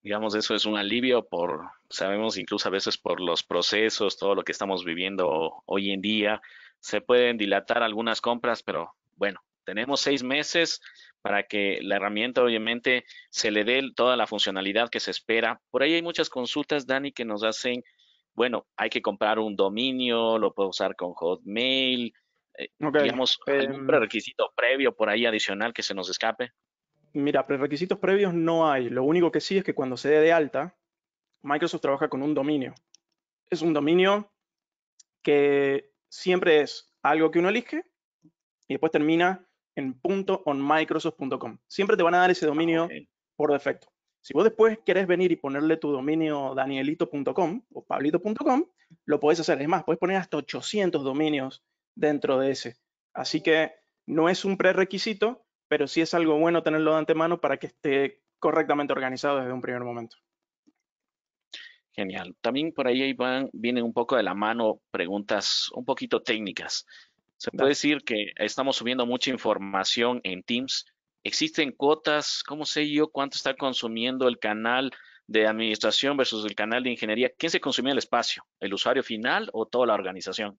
B: Digamos, eso es un alivio por, sabemos incluso a veces por los procesos, todo lo que estamos viviendo hoy en día, se pueden dilatar algunas compras, pero bueno, tenemos seis meses, para que la herramienta obviamente se le dé toda la funcionalidad que se espera. Por ahí hay muchas consultas, Dani, que nos hacen, bueno, hay que comprar un dominio, lo puedo usar con Hotmail, tenemos eh, algún em, prerequisito previo por ahí adicional que se nos escape.
C: Mira, prerequisitos previos no hay. Lo único que sí es que cuando se dé de alta, Microsoft trabaja con un dominio. Es un dominio que siempre es algo que uno elige y después termina en Microsoft.com. Siempre te van a dar ese ah, dominio por defecto. Si vos después querés venir y ponerle tu dominio danielito.com o pablito.com, lo podés hacer. Es más, podés poner hasta 800 dominios dentro de ese. Así que no es un prerequisito, pero sí es algo bueno tenerlo de antemano para que esté correctamente organizado desde un primer momento.
B: Genial. También por ahí van, vienen un poco de la mano preguntas un poquito técnicas. Se puede decir que estamos subiendo mucha información en Teams. Existen cuotas, ¿cómo sé yo cuánto está consumiendo el canal de administración versus el canal de ingeniería? ¿Quién se consumía el espacio? ¿El usuario final o toda la organización?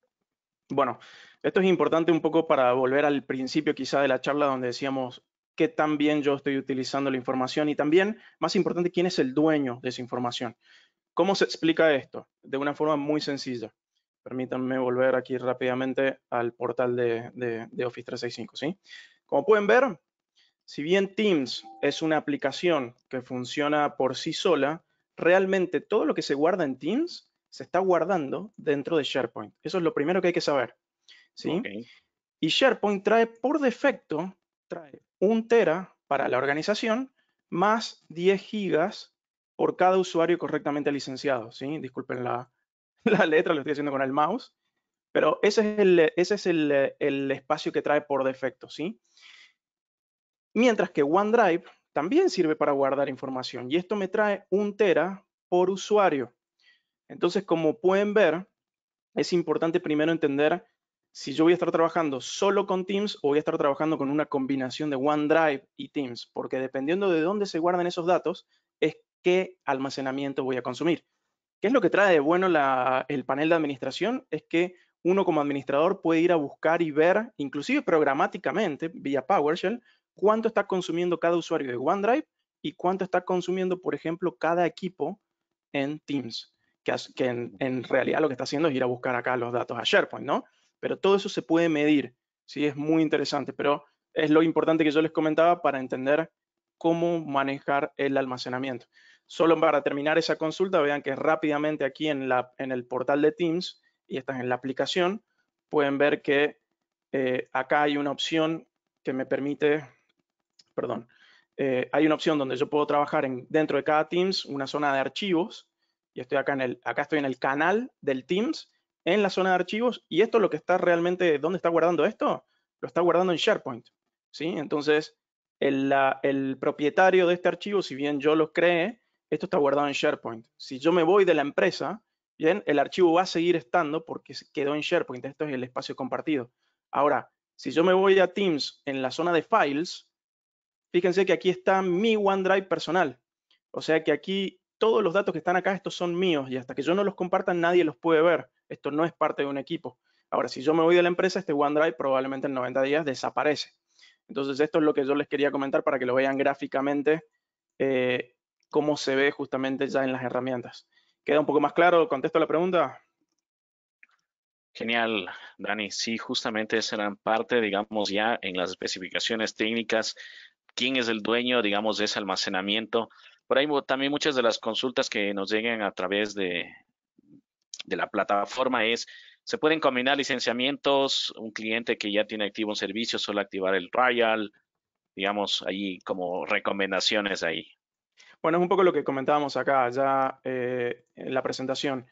C: Bueno, esto es importante un poco para volver al principio quizá de la charla donde decíamos qué tan bien yo estoy utilizando la información y también, más importante, quién es el dueño de esa información. ¿Cómo se explica esto? De una forma muy sencilla. Permítanme volver aquí rápidamente al portal de, Office 365. ¿sí? Como pueden ver, si bien Teams es una aplicación que funciona por sí sola, realmente todo lo que se guarda en Teams se está guardando dentro de SharePoint. Eso es lo primero que hay que saber. ¿sí? Y SharePoint trae por defecto, trae un tera para la organización más 10 gigas por cada usuario correctamente licenciado. ¿sí? Disculpen la, <laughs> la letra, lo estoy haciendo con el mouse, pero ese es el, ese es el, espacio que trae por defecto, ¿sí? Mientras que OneDrive también sirve para guardar información y esto me trae un tera por usuario. Entonces, como pueden ver, es importante primero entender si yo voy a estar trabajando solo con Teams o voy a estar trabajando con una combinación de OneDrive y Teams, porque dependiendo de dónde se guarden esos datos, es qué almacenamiento voy a consumir. ¿Qué es lo que trae de bueno el panel de administración? Es que uno como administrador puede ir a buscar y ver, inclusive programáticamente, vía PowerShell, cuánto está consumiendo cada usuario de OneDrive y cuánto está consumiendo, por ejemplo, cada equipo en Teams, que, en, en, realidad lo que está haciendo es ir a buscar acá los datos a SharePoint, ¿no? Pero todo eso se puede medir, sí, es muy interesante, pero es lo importante que yo les comentaba para entender cómo manejar el almacenamiento. Solo para terminar esa consulta, vean que rápidamente aquí en, el portal de Teams y están en la aplicación, pueden ver que eh, acá hay una opción que me permite, perdón, eh, hay una opción donde yo puedo trabajar en, dentro de cada Teams una zona de archivos y estoy acá en el, acá estoy en el canal del Teams, en la zona de archivos y esto lo que está realmente, ¿dónde está guardando esto? Lo está guardando en SharePoint, ¿sí? Entonces, el, el propietario de este archivo, si bien yo lo creé, esto está guardado en SharePoint. Si yo me voy de la empresa, bien, el archivo va a seguir estando porque quedó en SharePoint. Esto es el espacio compartido. Ahora, si yo me voy a Teams en la zona de Files, fíjense que aquí está mi OneDrive personal. O sea que aquí todos los datos que están acá, estos son míos y hasta que yo no los comparta nadie los puede ver. Esto no es parte de un equipo. Ahora, si yo me voy de la empresa, este OneDrive probablemente en 90 días desaparece. Entonces, esto es lo que yo les quería comentar para que lo vean gráficamente eh, cómo se ve justamente ya en las herramientas. ¿Queda un poco más claro? ¿Contesto la pregunta?
B: Genial, Dani. Sí, justamente esa era parte, digamos, ya en las especificaciones técnicas, quién es el dueño, digamos, de ese almacenamiento. Por ahí también muchas de las consultas que nos llegan a través de, la plataforma es, se pueden combinar licenciamientos, un cliente que ya tiene activo un servicio, suele activar el trial, digamos, ahí como recomendaciones ahí.
C: Bueno, es un poco lo que comentábamos acá ya eh, en la presentación.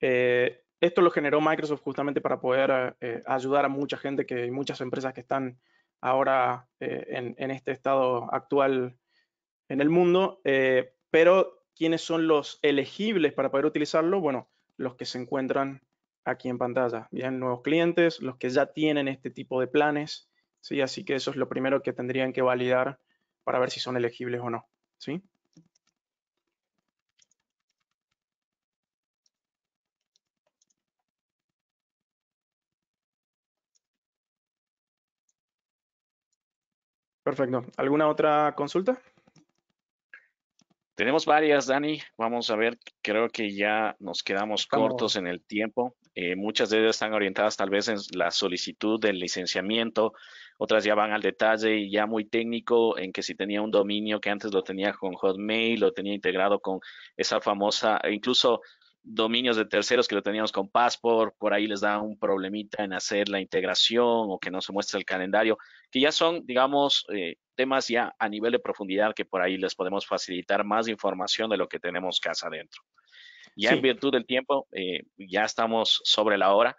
C: Eh, esto lo generó Microsoft justamente para poder eh, ayudar a mucha gente que y muchas empresas que están ahora en, este estado actual en el mundo. pero, ¿quiénes son los elegibles para poder utilizarlo? Bueno, los que se encuentran aquí en pantalla. Bien, nuevos clientes, los que ya tienen este tipo de planes. ¿sí? Así que eso es lo primero que tendrían que validar para ver si son elegibles o no. ¿sí? Perfecto. ¿Alguna otra consulta?
B: Tenemos varias, Dani. Vamos a ver, creo que ya nos quedamos cortos en el tiempo. Eh, muchas de ellas están orientadas tal vez en la solicitud del licenciamiento, otras ya van al detalle y ya muy técnico en que si tenía un dominio que antes lo tenía con Hotmail, lo tenía integrado con esa famosa, incluso dominios de terceros que lo teníamos con Passport, por ahí les da un problemita en hacer la integración o que no se muestre el calendario, que ya son, digamos, eh, temas ya a nivel de profundidad que por ahí les podemos facilitar más información de lo que tenemos casa adentro. Ya en virtud del tiempo, eh, ya estamos sobre la hora.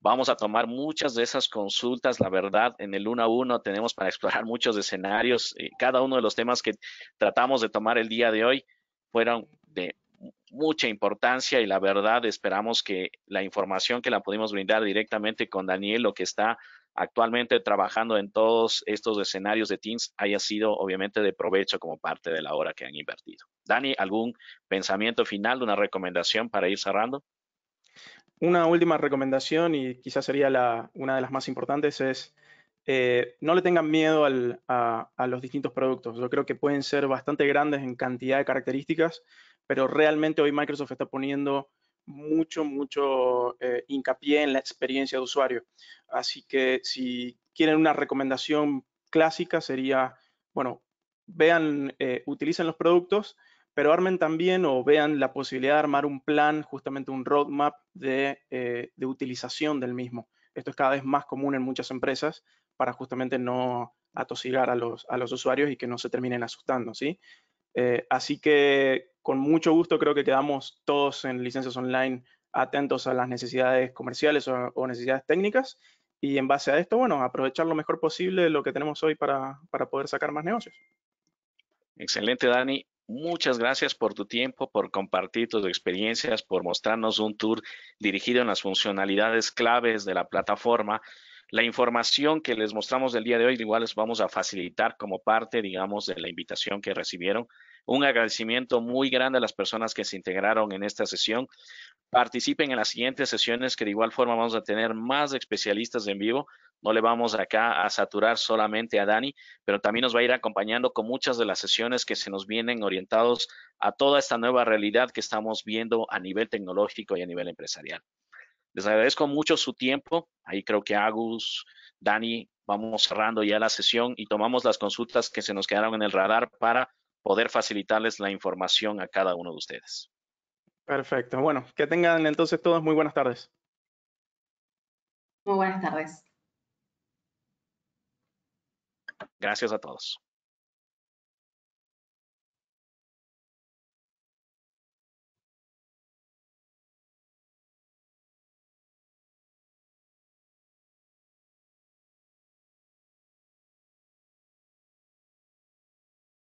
B: Vamos a tomar muchas de esas consultas, la verdad, en el uno a uno tenemos para explorar muchos escenarios. Eh, cada uno de los temas que tratamos de tomar el día de hoy fueron de mucha importancia y la verdad esperamos que la información que la pudimos brindar directamente con Daniel, lo que está actualmente trabajando en todos estos escenarios de Teams, haya sido obviamente de provecho como parte de la hora que han invertido. Dani, ¿algún pensamiento final, una recomendación para ir cerrando?
C: Una última recomendación y quizás sería una de las más importantes es eh, no le tengan miedo a, los distintos productos. Yo creo que pueden ser bastante grandes en cantidad de características, pero realmente hoy Microsoft está poniendo mucho, mucho eh, hincapié en la experiencia de usuario. Así que si quieren una recomendación clásica sería, bueno, vean, eh, utilicen los productos, pero armen también o vean la posibilidad de armar un plan, justamente un roadmap eh, de, utilización del mismo. Esto es cada vez más común en muchas empresas para justamente no atosigar a los, a los usuarios y que no se terminen asustando, ¿sí? así que con mucho gusto creo que quedamos todos en licencias online atentos a las necesidades comerciales o, necesidades técnicas y en base a esto, bueno, aprovechar lo mejor posible lo que tenemos hoy para, para poder sacar más negocios.
B: Excelente, Dani. Muchas gracias por tu tiempo, por compartir tus experiencias, por mostrarnos un tour dirigido en las funcionalidades claves de la plataforma. La información que les mostramos del día de hoy, igual les vamos a facilitar como parte, digamos, de la invitación que recibieron un agradecimiento muy grande a las personas que se integraron en esta sesión. Participen en las siguientes sesiones que de igual forma vamos a tener más especialistas en vivo. No le vamos acá a saturar solamente a Dani, pero también nos va a ir acompañando con muchas de las sesiones que se nos vienen orientados a toda esta nueva realidad que estamos viendo a nivel tecnológico y a nivel empresarial. Les agradezco mucho su tiempo. Ahí creo que Agus, Dani, vamos cerrando ya la sesión y tomamos las consultas que se nos quedaron en el radar para poder facilitarles la información a cada uno de ustedes.
C: Perfecto. Bueno, que tengan entonces todos muy buenas tardes.
A: Muy buenas tardes.
C: Gracias a todos.